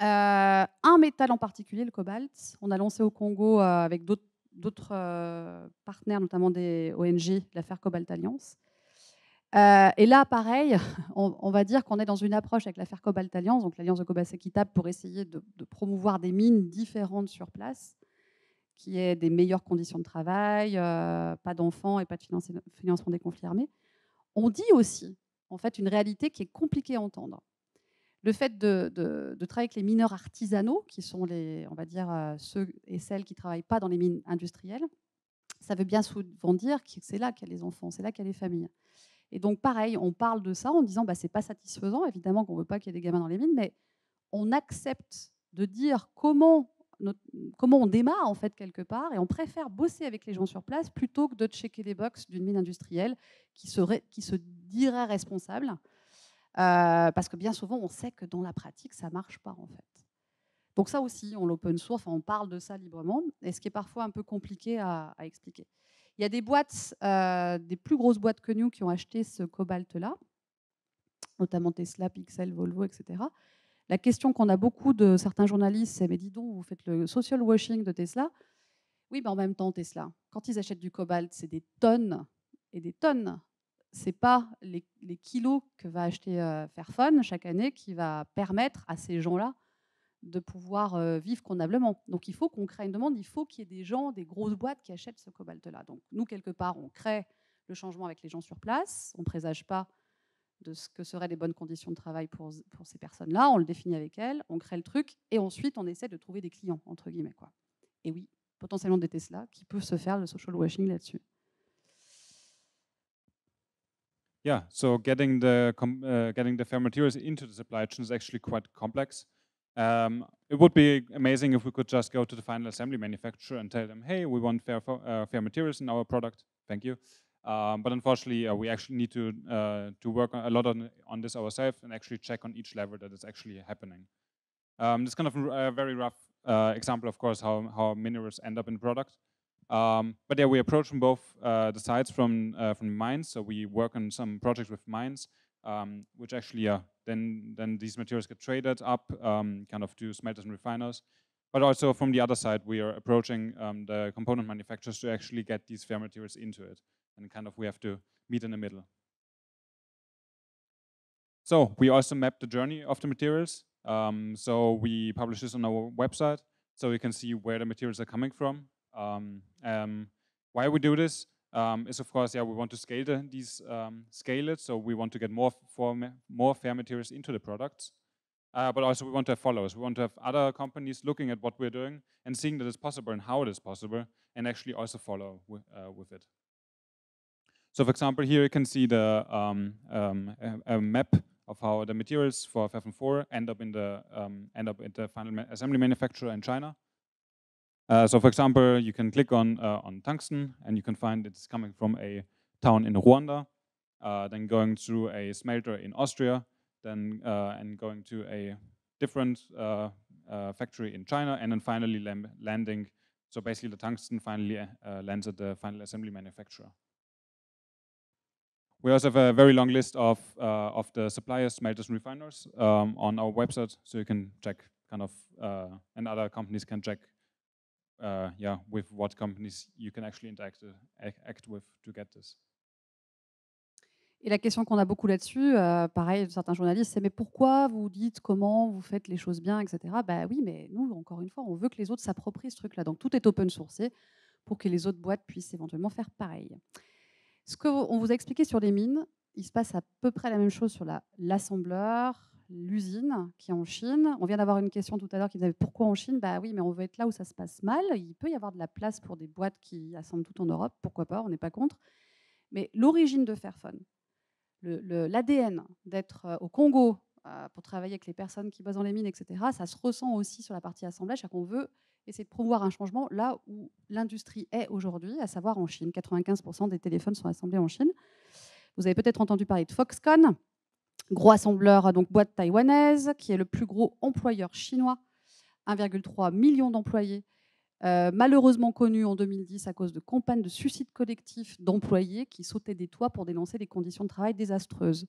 Euh, un métal en particulier, le cobalt, on a lancé au Congo euh, avec d'autres partenaires, notamment des ONG, l'affaire Cobalt Alliance. et là, pareil, *laughs* on, va dire qu'on est dans une approche avec l'affaire Cobalt Alliance, donc l'alliance de cobalt Equitable, pour essayer de, promouvoir des mines différentes sur place qui est des meilleures conditions de travail, euh, pas d'enfants et pas de financement des conflits armés, on dit aussi, en fait, une réalité qui est compliquée à entendre. Le fait de, travailler avec les mineurs artisanaux, qui sont les, on va dire, euh, ceux et celles qui ne travaillent pas dans les mines industrielles, ça veut bien souvent dire que c'est là qu'il y a les enfants, c'est là qu'il y a les familles. Et donc, pareil, on parle de ça en disant, bah, c'est pas satisfaisant, évidemment qu'on ne veut pas qu'il y ait des gamins dans les mines, mais on accepte de dire comment comment on démarre en fait quelque part, et on préfère bosser avec les gens sur place plutôt que de checker des box d'une mine industrielle qui, se dirait responsable, euh, parce que bien souvent on sait que dans la pratique ça marche pas en fait. Donc ça aussi, on l'open source, on parle de ça librement, et ce qui est parfois un peu compliqué à, expliquer. Il y a des boîtes, euh, des plus grosses boîtes connues qui ont acheté ce cobalt là, notamment Tesla, Pixel, Volvo, etc. La question qu'on a beaucoup de certains journalistes, c'est mais dis donc, vous faites le social washing de Tesla. Oui, mais en même temps, Tesla, quand ils achètent du cobalt, c'est des tonnes et des tonnes. Ce n'est pas les, kilos que va acheter euh, Fairphone chaque année qui va permettre à ces gens-là de pouvoir euh, vivre convenablement. Donc il faut qu'on crée une demande, il faut qu'il y ait des gens, des grosses boîtes qui achètent ce cobalt-là. Donc nous, quelque part, on crée le changement avec les gens sur place, on ne présage pas de ce que seraient les bonnes conditions de travail pour, pour ces personnes-là, on le définit avec elles, on crée le truc, et ensuite on essaie de trouver des clients, entre guillemets. Quoi. Et oui, potentiellement des Tesla qui peuvent se faire le social washing là-dessus. Yeah, so getting the uh, getting the fair materials into the supply chain is actually quite complex. Um, it would be amazing if we could just go to the final assembly manufacturer and tell them, hey, we want fair, uh, fair materials in our product. Thank you. Um, but unfortunately, uh, we actually need to uh, to work a lot on, on this ourselves and actually check on each level that it's actually happening. Um, this kind of a very rough uh, example, of course, how, how minerals end up in product. Um, but yeah, we approach from both uh, the sides from uh, from mines. So we work on some projects with mines, um, which actually then then these materials get traded up, um, kind of to smelters and refiners. But also from the other side, we are approaching um, the component manufacturers to actually get these fair materials into it and kind of we have to meet in the middle. So we also map the journey of the materials. Um, so we publish this on our website so you can see where the materials are coming from. Um, um, why we do this um, is of course, yeah, we want to scale the, these, um, scale it. So we want to get more, more fair materials into the products. Uh, but also we want to have followers. We want to have other companies looking at what we're doing and seeing that it's possible and how it is possible and actually also follow uh, with it. So for example, here you can see the um, um, a, a, map of how the materials for FFM4 end up in the um, end up at the final ma assembly manufacturer in China. Uh, so for example, you can click on uh, on tungsten, and you can find it's coming from a town in Rwanda, uh, then going through a smelter in Austria, then uh, and going to a different uh, uh, factory in China, and then finally landing. So basically, the tungsten finally lands at the final assembly manufacturer. We also have a very long list of uh, of the suppliers, smelters, and refiners um, on our website, so you can check kind of, uh, and other companies can check, uh, yeah, with what companies you can actually interact act with to get this. Et la question qu'on a beaucoup là-dessus, euh, pareil, certains journalistes, c'est mais pourquoi vous dites comment vous faites les choses bien, etc. Ben bah oui, mais nous, encore une fois, on veut que les autres s'approprient ce truc-là. Donc tout est open sourcé pour que les autres boîtes puissent éventuellement faire pareil. Ce qu'on vous a expliqué sur les mines, il se passe à peu près la même chose sur l'assembleur, l'usine qui est en Chine. On vient d'avoir une question tout à l'heure qui disait pourquoi en Chine Bah oui, mais on veut être là où ça se passe mal. Il peut y avoir de la place pour des boîtes qui assemblent tout en Europe, pourquoi pas, on n'est pas contre. Mais l'origine de Fairphone, l'ADN d'être euh, au Congo euh, pour travailler avec les personnes qui bossent dans les mines, etc., ça se ressent aussi sur la partie assemblage, à qu'on veut et c'est de promouvoir un changement là où l'industrie est aujourd'hui, à savoir en Chine. 95% des téléphones sont assemblés en Chine. Vous avez peut-être entendu parler de Foxconn, gros assembleur, donc boîte taïwanaise, qui est le plus gros employeur chinois, 1,3 million d'employés, euh, malheureusement connu en 2010 à cause de campagnes de suicide collectif d'employés qui sautaient des toits pour dénoncer des conditions de travail désastreuses.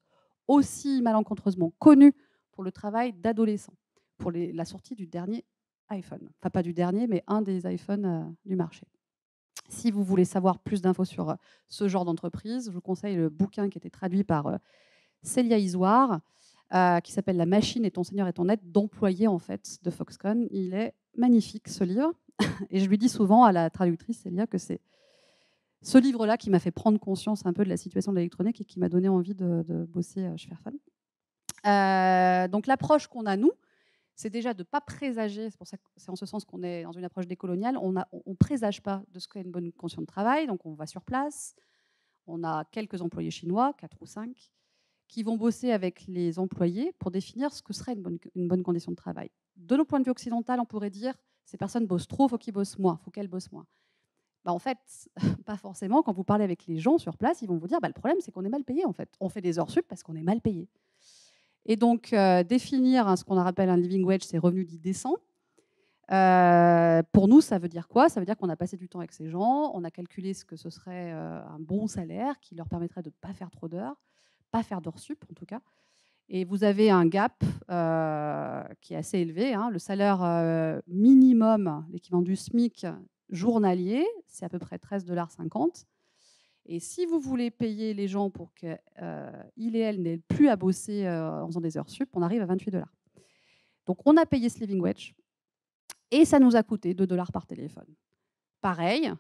Aussi malencontreusement connu pour le travail d'adolescents, pour la sortie du dernier iPhone. Enfin, pas du dernier, mais un des iPhones euh, du marché. Si vous voulez savoir plus d'infos sur euh, ce genre d'entreprise, je vous conseille le bouquin qui a été traduit par euh, Célia Isoire, qui s'appelle La machine et ton seigneur et ton aide, d'employé en fait de Foxconn. Il est magnifique ce livre. *laughs* Et je lui dis souvent à la traductrice Célia que c'est ce livre-là qui m'a fait prendre conscience un peu de la situation de l'électronique et qui m'a donné envie de, bosser chez Fairphone. donc l'approche qu'on a, nous, c'est déjà de ne pas présager, c'est pour ça c'est en ce sens qu'on est dans une approche décoloniale, on ne présage pas de ce qu'est une bonne condition de travail, donc on va sur place, on a quelques employés chinois, 4 ou 5, qui vont bosser avec les employés pour définir ce que serait une bonne, condition de travail. De nos points de vue occidental, on pourrait dire, ces personnes bossent trop, faut qu'ils bossent moins, faut qu'elles bossent moins. Bah en fait, *laughs* pas forcément. Quand vous parlez avec les gens sur place, ils vont vous dire bah, le problème, c'est qu'on est mal payé. En fait, on fait des heures sup parce qu'on est mal payé. Et donc, euh, définir hein, ce qu'on appelle un living wage, c'est revenu dit décent. Euh, pour nous, ça veut dire quoi Ça veut dire qu'on a passé du temps avec ces gens, on a calculé ce que ce serait euh, un bon salaire qui leur permettrait de ne pas faire trop d'heures, pas faire d'heures sup en tout cas. Et vous avez un gap qui est assez élevé. Hein. Le salaire minimum, l'équivalent du SMIC journalier, c'est à peu près 13,50 dollars et si vous voulez payer les gens pour qu'il euh, et elle n'aient plus à bosser euh, en faisant des heures sup, on arrive à 28 dollars. Donc on a payé ce living wage et ça nous a coûté 2 dollars par téléphone. Pareil,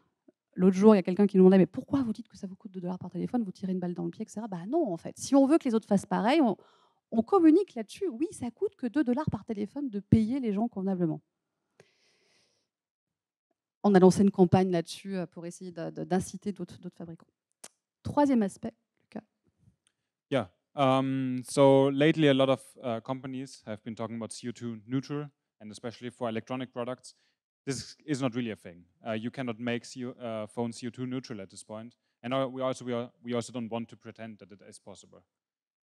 l'autre jour, il y a quelqu'un qui nous demandait Mais pourquoi vous dites que ça vous coûte 2 dollars par téléphone Vous tirez une balle dans le pied, etc. Bah non, en fait. Si on veut que les autres fassent pareil, on, communique là-dessus. Oui, ça coûte que 2 dollars par téléphone de payer les gens convenablement. On a lancé une campagne là-dessus euh, pour essayer d'inciter d'autres fabricants. Troisième aspect, Lucas. Yeah. Um, so lately, a lot of uh, companies have been talking about CO2 neutral, and especially for electronic products, this is not really a thing. Uh, you cannot make CO, uh, phone CO2 neutral at this point, and we also we, are, we also don't want to pretend that it is possible.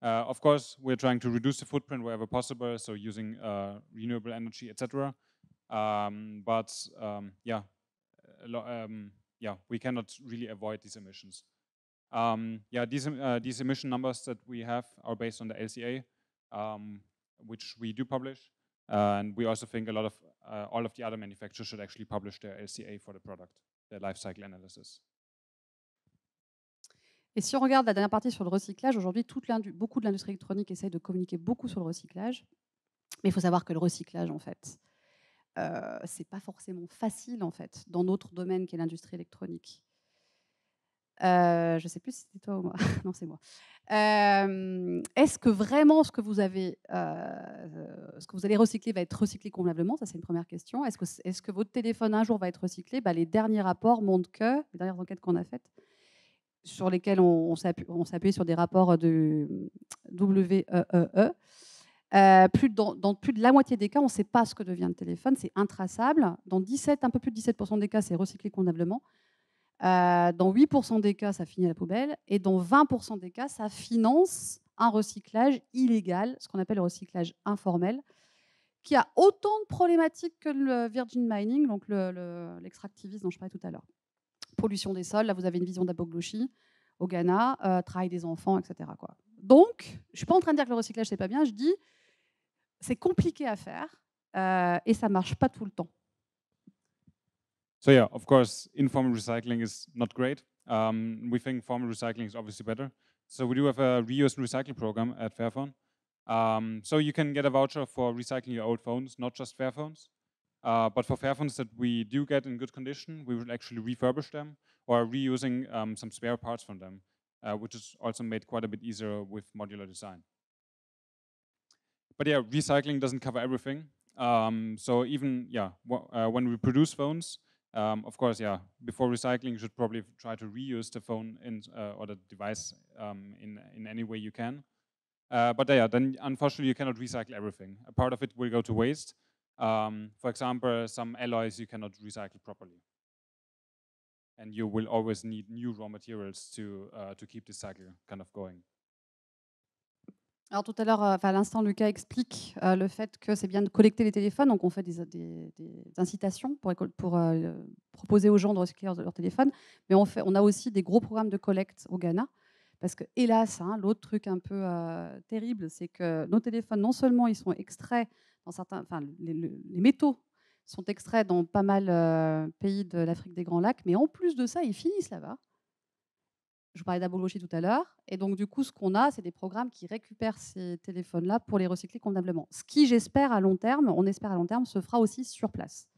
Uh, of course, we're trying to reduce the footprint wherever possible, so using uh, renewable energy, etc. Um, but um, yeah, um, yeah, we cannot really avoid these emissions. Um, uh, LCA, um, uh, uh, manufacturers Et si on regarde la dernière partie sur le recyclage, aujourd'hui, beaucoup de l'industrie électronique essaye de communiquer beaucoup sur le recyclage. Mais il faut savoir que le recyclage, en fait, euh, c'est pas forcément facile, en fait, dans notre domaine qui est l'industrie électronique. Euh, je ne sais plus si c'était toi ou moi. *laughs* non, c'est moi. Euh, est-ce que vraiment ce que vous avez, euh, ce que vous allez recycler va être recyclé convenablement Ça, c'est une première question. Est-ce que, est que votre téléphone un jour va être recyclé bah, Les derniers rapports montrent que, les dernières enquêtes qu'on a faites, sur lesquelles on, on s'appuie sur des rapports de WEEE, e e, plus dans, plus de la moitié des cas, on ne sait pas ce que devient le téléphone, c'est intraçable. Dans 17, un peu plus de 17% des cas, c'est recyclé convenablement. Euh, dans 8% des cas, ça finit à la poubelle. Et dans 20% des cas, ça finance un recyclage illégal, ce qu'on appelle le recyclage informel, qui a autant de problématiques que le virgin mining, donc l'extractivisme le, dont je parlais tout à l'heure. Pollution des sols, là vous avez une vision d'Aboglouchi au Ghana, euh, travail des enfants, etc. Quoi. Donc, je ne suis pas en train de dire que le recyclage, c'est pas bien, je dis, c'est compliqué à faire euh, et ça ne marche pas tout le temps. So yeah, of course, informal recycling is not great. Um, we think formal recycling is obviously better. So we do have a reuse and recycle program at Fairphone. Um, so you can get a voucher for recycling your old phones, not just Fairphones. Uh, but for Fairphones that we do get in good condition, we will actually refurbish them or reusing um, some spare parts from them, uh, which is also made quite a bit easier with modular design. But yeah, recycling doesn't cover everything. Um, so even yeah, uh, when we produce phones, um, of course, yeah, before recycling, you should probably try to reuse the phone in, uh, or the device um, in, in any way you can. Uh, but yeah, then unfortunately, you cannot recycle everything. A part of it will go to waste. Um, for example, some alloys you cannot recycle properly. And you will always need new raw materials to, uh, to keep this cycle kind of going. Alors tout à l'heure, euh, enfin, à l'instant, Lucas explique euh, le fait que c'est bien de collecter les téléphones. Donc on fait des, incitations pour, euh, proposer aux gens de recycler leur téléphone, Mais on, fait, on a aussi des gros programmes de collecte au Ghana. Parce que, hélas, hein, l'autre truc un peu terrible, c'est que nos téléphones, non seulement ils sont extraits dans certains. Enfin, les, les métaux sont extraits dans pas mal de pays de l'Afrique des Grands Lacs, mais en plus de ça, ils finissent là-bas je vous parlais d'Abologie tout à l'heure. Et donc, du coup, ce qu'on a, c'est des programmes qui récupèrent ces téléphones-là pour les recycler convenablement. Ce qui, j'espère, à long terme, on espère à long terme, se fera aussi sur place.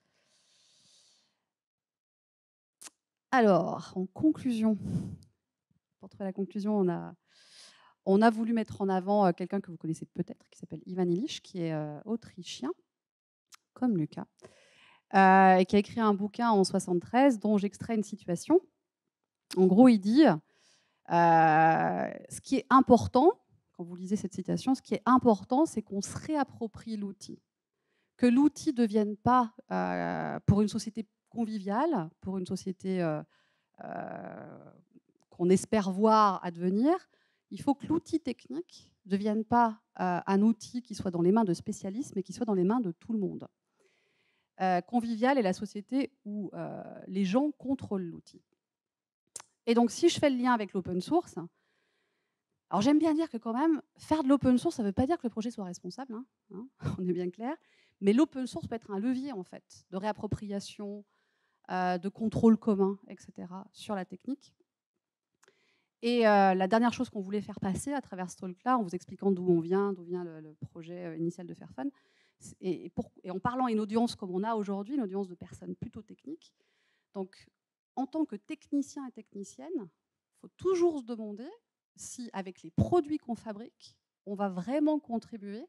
Alors, en conclusion, pour trouver la conclusion, on a, on a voulu mettre en avant euh, quelqu'un que vous connaissez peut-être, qui s'appelle Ivan Illich, qui est euh, autrichien, comme Lucas, euh, et qui a écrit un bouquin en 73 dont j'extrais une situation. En gros, il dit euh, ce qui est important, quand vous lisez cette citation, ce qui est important, c'est qu'on se réapproprie l'outil. Que l'outil ne devienne pas, euh, pour une société conviviale, pour une société euh, qu'on espère voir advenir, il faut que l'outil technique ne devienne pas un outil qui soit dans les mains de spécialistes, mais qui soit dans les mains de tout le monde. Conviviale est la société où les gens contrôlent l'outil. Et donc, si je fais le lien avec l'open source, alors j'aime bien dire que quand même, faire de l'open source, ça ne veut pas dire que le projet soit responsable, hein, hein, *laughs* on est bien clair, mais l'open source peut être un levier, en fait, de réappropriation, euh, de contrôle commun, etc., sur la technique. Et euh, la dernière chose qu'on voulait faire passer à travers ce talk-là, en vous expliquant d'où on vient, d'où vient le, projet euh, initial de Fairfun, et, et, et en parlant à une audience comme on a aujourd'hui, une audience de personnes plutôt techniques, donc en tant que technicien et technicienne, il faut toujours se demander si, avec les produits qu'on fabrique, on va vraiment contribuer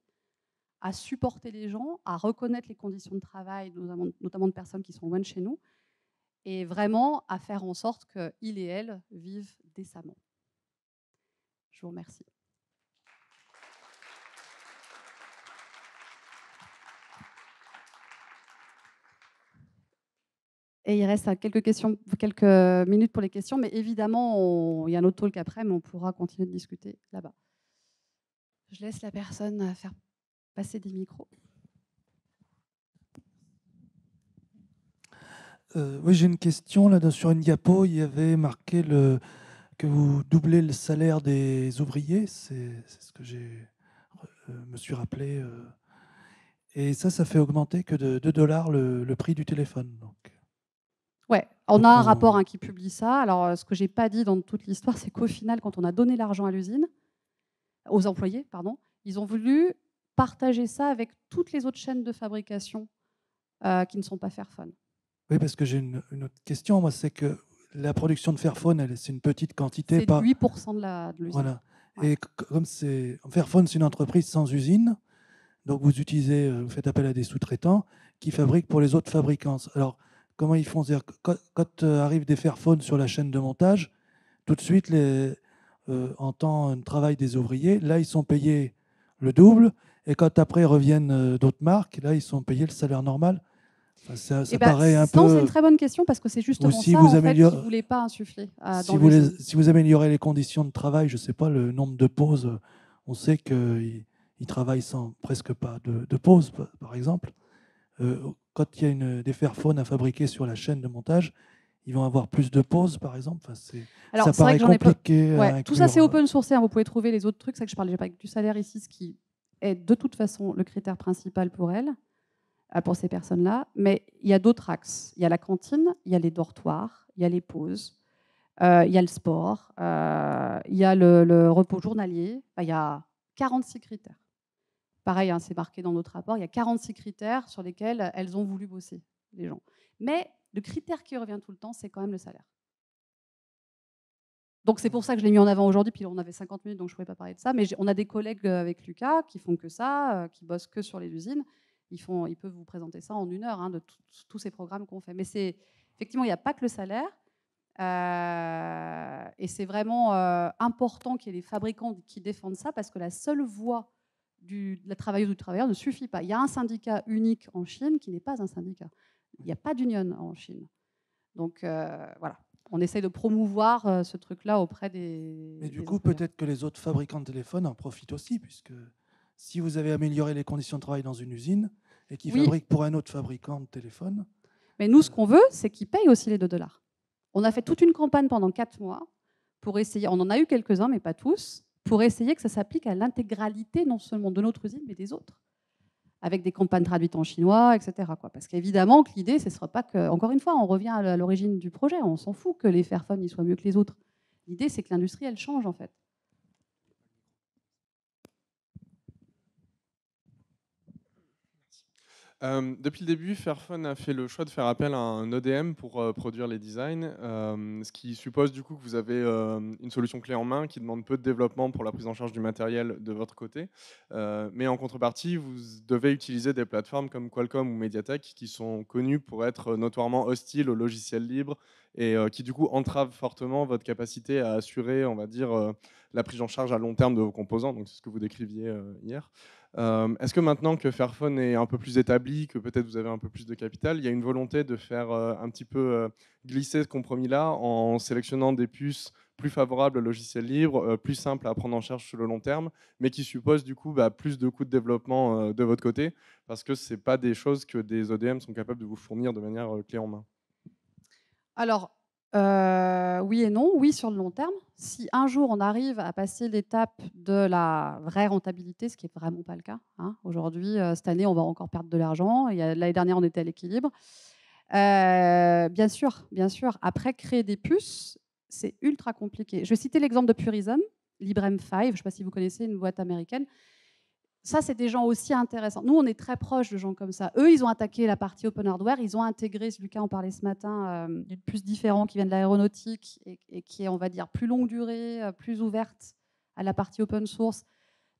à supporter les gens, à reconnaître les conditions de travail, notamment de personnes qui sont loin de chez nous, et vraiment à faire en sorte qu'ils et elles vivent décemment. Je vous remercie. Et il reste quelques, minutes pour les questions, mais évidemment, il y a un autre talk après, mais on pourra continuer de discuter là-bas. Je laisse la personne faire passer des micros. Euh, oui, j'ai une question. Là, sur une diapo, il y avait marqué que vous doublez le salaire des ouvriers. C'est ce que j'ai euh, me suis rappelé. Euh. Et ça, ça fait augmenter que de 2 dollars le, le, prix du téléphone. Donc. On a un rapport hein, qui publie ça. Alors, euh, ce que j'ai pas dit dans toute l'histoire, c'est qu'au final, quand on a donné l'argent à l'usine, aux employés, pardon, ils ont voulu partager ça avec toutes les autres chaînes de fabrication euh, qui ne sont pas Fairphone. Oui, parce que j'ai une, autre question. Moi, c'est que la production de Fairphone, c'est une petite quantité. C'est 8% de la de Et comme c'est Fairphone, c'est une entreprise sans usine, donc vous utilisez, euh, vous faites appel à des sous-traitants qui fabriquent pour les autres fabricants. Alors comment ils font quand, arrive euh, arrivent des fairphones sur la chaîne de montage, tout de suite, les, euh, en temps de euh, travail des ouvriers, là, ils sont payés le double. Et quand après reviennent d'autres marques, là, ils sont payés le salaire normal. ça, eh ben, paraît un peu. c'est une très bonne question parce que c'est justement si ça vous pas insuffler. si, vous améliorez les conditions de travail, je ne sais pas le nombre de pauses, on sait qu'ils travaillent sans presque pas de, de pause, par exemple. Euh, quand il y a une, des fairphones à fabriquer sur la chaîne de montage, ils vont avoir plus de pauses, par exemple. Enfin, ça paraît compliqué. tout ça, c'est open source. Hein. Vous pouvez trouver les autres trucs. C'est que je parlais pas du salaire ici, ce qui est de toute façon le critère principal pour elles, euh, pour ces personnes-là. Mais il y a d'autres axes. Il y a la cantine, il y a les dortoirs, il y a les pauses, euh, il y a le sport, il y a le, repos journalier. il y a 46 critères. Pareil, hein, c'est marqué dans notre rapport, il y a 46 critères sur lesquels euh, elles ont voulu bosser, les gens. Mais le critère qui revient tout le temps, c'est quand même le salaire. Donc c'est pour ça que je l'ai mis en avant aujourd'hui, puis on avait 50 minutes, donc je ne pouvais pas parler de ça, mais on a des collègues euh, avec Lucas qui font que ça, euh, qui bossent que sur les usines. Ils, font, ils peuvent vous présenter ça en une heure, hein, de tous ces programmes qu'on fait. Mais c'est effectivement, il n'y a pas que le salaire. et c'est vraiment important qu'il y ait des fabricants qui défendent ça, parce que la seule voie du, de la travailleuse ou du travailleur ne suffit pas. Il y a un syndicat unique en Chine qui n'est pas un syndicat. Il n'y a pas d'union en Chine. Donc euh, voilà, on essaye de promouvoir euh, ce truc-là auprès des. Mais du coup, peut-être que les autres fabricants de téléphones en profitent aussi, puisque si vous avez amélioré les conditions de travail dans une usine et qu'ils fabriquent pour un autre fabricant de téléphone. Mais nous, ce euh, qu'on veut, c'est qu'ils payent aussi les 2 dollars. On a fait toute une campagne pendant 4 mois pour essayer, on en a eu quelques-uns, mais pas tous, pour essayer que ça s'applique à l'intégralité non seulement de notre usine, mais des autres, avec des campagnes traduites en chinois, etc. Quoi. Parce qu'évidemment que l'idée, ce ne sera pas que, encore une fois, on revient à l'origine du projet, on s'en fout que les Fairphone soient mieux que les autres. L'idée, c'est que l'industrie, elle change en fait. Euh, depuis le début, Fairphone a fait le choix de faire appel à un ODM pour euh, produire les designs, euh, ce qui suppose du coup que vous avez une solution clé en main qui demande peu de développement pour la prise en charge du matériel de votre côté. mais en contrepartie, vous devez utiliser des plateformes comme Qualcomm ou Mediatek qui sont connues pour être notoirement hostiles aux logiciels libres et qui du coup entravent fortement votre capacité à assurer, on va dire, la prise en charge à long terme de vos composants. Donc c'est ce que vous décriviez hier. Euh, est-ce que maintenant que Fairphone est un peu plus établi, que peut-être vous avez un peu plus de capital, il y a une volonté de faire euh, un petit peu euh, glisser ce compromis-là en sélectionnant des puces plus favorables au logiciel libre, plus simples à prendre en charge sur le long terme, mais qui supposent du coup bah, plus de coûts de développement de votre côté, parce que ce n'est pas des choses que des ODM sont capables de vous fournir de manière clé en main Alors, euh, oui et non, oui sur le long terme. Si un jour on arrive à passer l'étape de la vraie rentabilité, ce qui n'est vraiment pas le cas, hein, aujourd'hui, euh, cette année, on va encore perdre de l'argent. L'année dernière, on était à l'équilibre. Euh, bien sûr, bien sûr. Après, créer des puces, c'est ultra compliqué. Je vais citer l'exemple de Purism, Librem 5, je ne sais pas si vous connaissez, une boîte américaine ça, c'est des gens aussi intéressants. Nous, on est très proches de gens comme ça. Eux, ils ont attaqué la partie open hardware. Ils ont intégré, Lucas en parlait ce matin, euh, d'une puce qui vient de l'aéronautique et, qui est, on va dire, plus longue durée, euh, plus ouverte à la partie open source.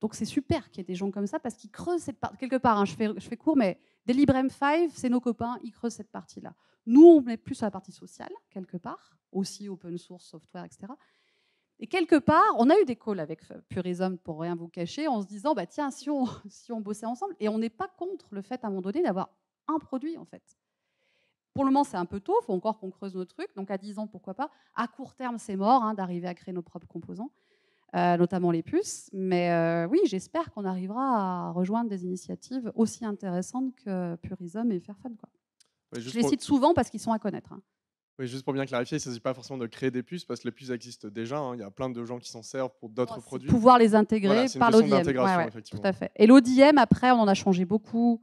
Donc, c'est super qu'il y ait des gens comme ça parce qu'ils creusent cette partie. Quelque part, hein, je, fais, je fais court, mais des Librem5, c'est nos copains, ils creusent cette partie-là. Nous, on est plus à la partie sociale, quelque part, aussi open source, software, etc. Et quelque part, on a eu des calls avec Purisum, pour rien vous cacher, en se disant, bah, tiens, si on, *laughs* si bossait ensemble, et on n'est pas contre le fait, à un moment donné, d'avoir un produit, en fait. Pour le moment, c'est un peu tôt, il faut encore qu'on creuse nos trucs, donc à 10 ans, pourquoi pas. À court terme, c'est mort hein, d'arriver à créer nos propres composants, euh, notamment les puces, mais euh, oui, j'espère qu'on arrivera à rejoindre des initiatives aussi intéressantes que Purisum et Fairphone. Quoi. Je les cite souvent parce qu'ils sont à connaître. Hein juste pour bien clarifier, il ne s'agit pas forcément de créer des puces parce que les puces existent déjà. Hein. Il y a plein de gens qui s'en servent pour d'autres produits. Pouvoir les intégrer par l'ODM. tout à fait. Et l'ODM, après, on en a changé beaucoup.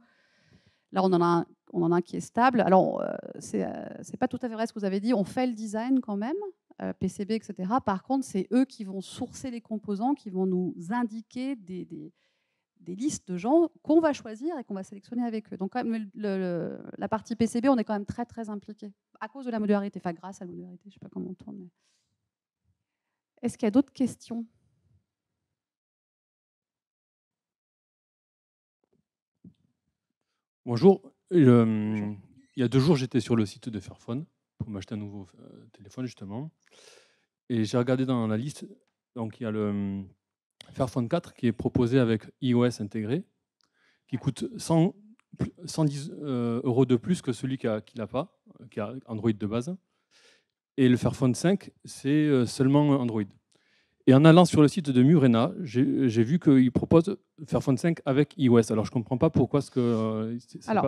Là, on en a un, on en a qui est stable. Alors, euh, ce n'est euh, c'est pas tout à fait vrai ce que vous avez dit. On fait le design quand même, euh, PCB, etc. Par contre, c'est eux qui vont sourcer les composants, qui vont nous indiquer des des listes de gens qu'on va choisir et qu'on va sélectionner avec eux. Donc, la partie PCB, on est quand même très, très impliqué à cause de la modularité, enfin, grâce à la modularité, je ne sais pas comment on tourne. Est-ce qu'il y a d'autres questions euh, Bonjour. Il y a deux jours, j'étais sur le site de Fairphone pour m'acheter un nouveau euh, téléphone, justement. Et j'ai regardé dans la liste. Donc, il y a le Fairphone 4 qui est proposé avec iOS intégré, qui coûte 100, 110 euh, euros de plus que celui qui n'a pas, euh, qui a Android de base. Et le Fairphone 5, c'est euh, seulement Android. Et en allant sur le site de Murena, j'ai vu qu'il proposent Fairphone 5 avec iOS. Alors je ne comprends pas pourquoi ce que. Alors,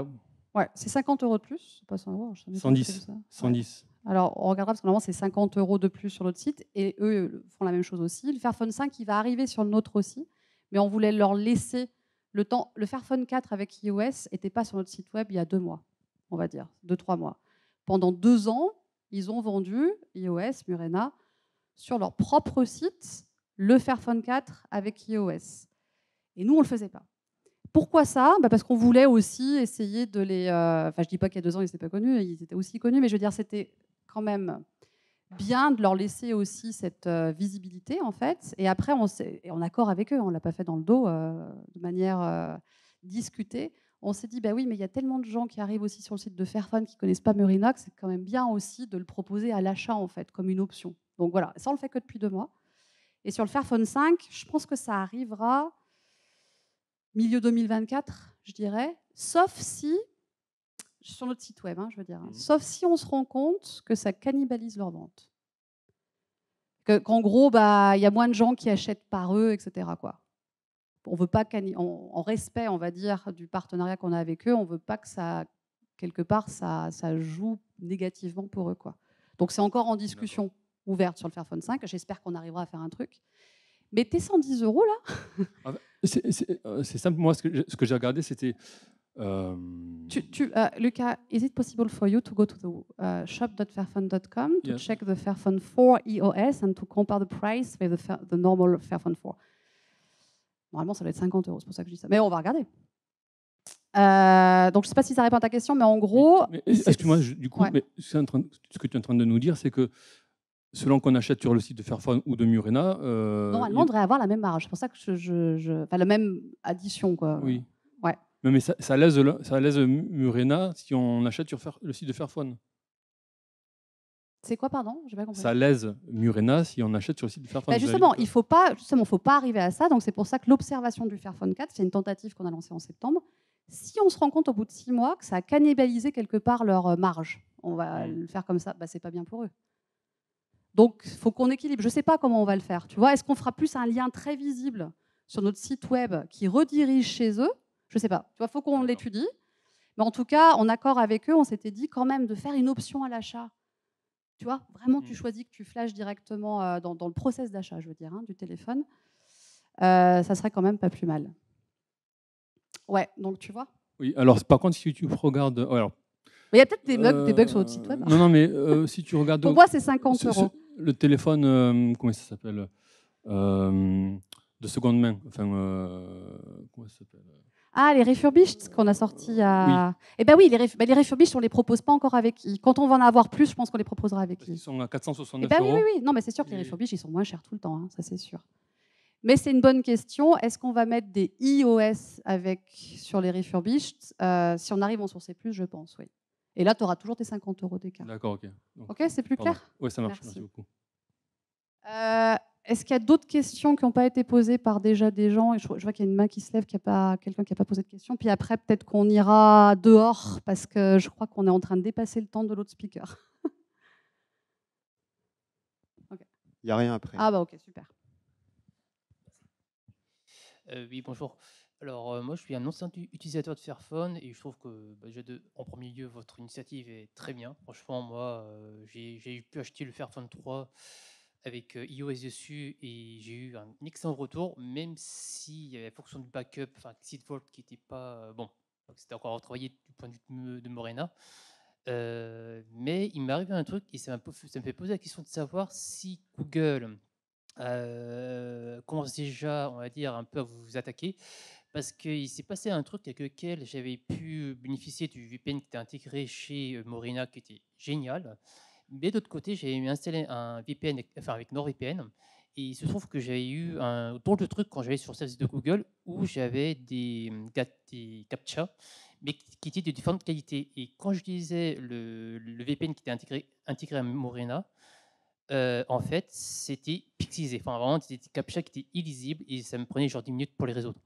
pas... ouais, c'est 50 euros de plus, pas 100 euros. 110. 110. Alors, on regardera parce que normalement, c'est 50 euros de plus sur notre site et eux font la même chose aussi. Le Fairphone 5, il va arriver sur le nôtre aussi, mais on voulait leur laisser le temps. Le Fairphone 4 avec iOS n'était pas sur notre site web il y a deux mois, on va dire, deux, trois mois. Pendant deux ans, ils ont vendu iOS, Murena, sur leur propre site, le Fairphone 4 avec iOS. Et nous, on ne le faisait pas. Pourquoi ça bah, Parce qu'on voulait aussi essayer de les. Euh, enfin, je dis pas qu'il y a deux ans, ils n'étaient pas connus, ils étaient aussi connus, mais je veux dire, c'était quand même bien de leur laisser aussi cette euh, visibilité, en fait. Et après, on s'est, en accord avec eux, on ne l'a pas fait dans le dos, euh, de manière euh, discutée. On s'est dit, bah oui, mais il y a tellement de gens qui arrivent aussi sur le site de Fairphone qui ne connaissent pas Murinox, c'est quand même bien aussi de le proposer à l'achat, en fait, comme une option. Donc voilà, ça, on le fait que depuis deux mois. Et sur le Fairphone 5, je pense que ça arrivera milieu 2024, je dirais, sauf si sur notre site web, hein, je veux dire. Hein. Mmh Sauf si on se rend compte que ça cannibalise leur vente. Qu'en gros, bah, il y a moins de gens qui achètent par eux, etc. Quoi. On veut pas en, respect, on va dire, du partenariat qu'on a avec eux, on veut pas que ça, quelque part, ça, ça joue négativement pour eux. Quoi. Donc c'est encore en discussion ouverte sur le Fairphone 5. J'espère qu'on arrivera à faire un truc. Mais tes 110 euros là ah, euh, C'est simple, moi ce que j'ai regardé c'était euh, euh, Lucas, is it possible for you to go to the uh, shop.fairphone.com to check the Fairphone 4 EOS and to compare the price with the, normal Fairphone 4 Normalement, ça doit être 50 euros, c'est pour ça que je dis ça. Mais on va regarder. Euh, donc, je ne sais pas si ça répond à ta question, mais en gros. Excuse-moi, du coup, ce que tu es en train de nous dire, c'est que selon qu'on achète sur le site de Fairphone ou de Murena. Euh, Normalement, on devrait avoir la même marge. C'est pour ça que je. je enfin, la même addition, quoi. Oui mais ça, ça, laisse, Murena si on achète sur le site de Fairphone. C'est quoi, pardon pas Ça lèse Murena si on achète sur le site de Fairphone. justement, il faut faut pas arriver à ça. Donc c'est pour ça que l'observation du Fairphone 4, c'est une tentative qu'on a lancée en septembre. Si on se rend compte au bout de six mois que ça a cannibalisé quelque part leur euh, marge, on va hmm. le faire comme ça. Bah c'est pas bien pour eux. Donc il faut qu'on équilibre. Je sais pas comment on va le faire. Tu vois, est-ce qu'on fera plus un lien très visible sur notre site web qui redirige chez eux je ne sais pas. Tu vois, faut qu'on l'étudie. Mais en tout cas, en accord avec eux, on s'était dit quand même de faire une option à l'achat. Tu vois, vraiment, tu mmh. choisis que tu flashes directement euh, dans, le process d'achat, je veux dire, hein, du téléphone. Euh, ça serait quand même pas plus mal. Ouais, donc tu vois. Oui, alors par contre, si tu regardes. Oh, il y a peut-être des, bugs sur notre site euh, web. Hein. Non, non, mais si tu regardes. Pour moi, c'est 50 euros. le téléphone, comment ça s'appelle De seconde main. Enfin, comment ça s'appelle ah, les refurbished qu'on a sortis à. Eh bien oui, les, ben les refurbished, on ne les propose pas encore avec Quand on va en avoir plus, je pense qu'on les proposera avec qui. Ils sont à 469 eh ben, Oui, oui, Non, mais c'est sûr que les refurbished, ils sont moins chers tout le temps, hein, ça c'est sûr. Mais c'est une bonne question. Est-ce qu'on va mettre des iOS avec, sur les refurbished euh, Si on arrive en sourcer plus, je pense, oui. Et là, tu auras toujours tes 50 euros d'écart. D'accord, ok. ok, c'est plus clair Oui, ça marche. Merci, Merci beaucoup. Euh, est-ce qu'il y a d'autres questions qui n'ont pas été posées par déjà des gens je, vois qu'il y a une main qui se lève, qu'il a pas quelqu'un qui n'a pas posé de question. Puis après, peut-être qu'on ira dehors parce que je crois qu'on est en train de dépasser le temps de l'autre speaker. *laughs* Il n'y a rien après. Ah bah ok, super. Euh, oui, bonjour. Alors euh, moi, je suis un ancien utilisateur de Fairphone et je trouve que bah, de, en premier lieu, votre initiative est très bien. Franchement, moi, euh, j'ai pu acheter le Fairphone 3 avec euh, iOS dessus et j'ai eu un excellent retour, même si y avait la fonction du backup, enfin Xitvolt qui n'était pas euh, bon, c'était encore retravailler du point de vue de, Morena. Euh, mais il m'est arrivé un truc et ça, me fait poser la question de savoir si Google commence déjà, on va dire, un peu à vous attaquer. Parce qu'il s'est passé un truc avec lequel j'avais pu bénéficier du VPN qui était intégré chez Morena, qui était génial. Mais d'autre côté, j'ai installé un VPN, enfin avec NordVPN, et il se trouve que j'avais eu un de truc quand j'allais sur le service de Google où j'avais des, hum, des captcha, mais qui étaient de différentes qualités. Et quand j'utilisais le, le VPN qui était intégré, à Morena, euh, en fait, c'était pixelisé. Enfin, vraiment, c'était des captcha qui étaient illisibles et ça me prenait genre 10 minutes pour les résoudre.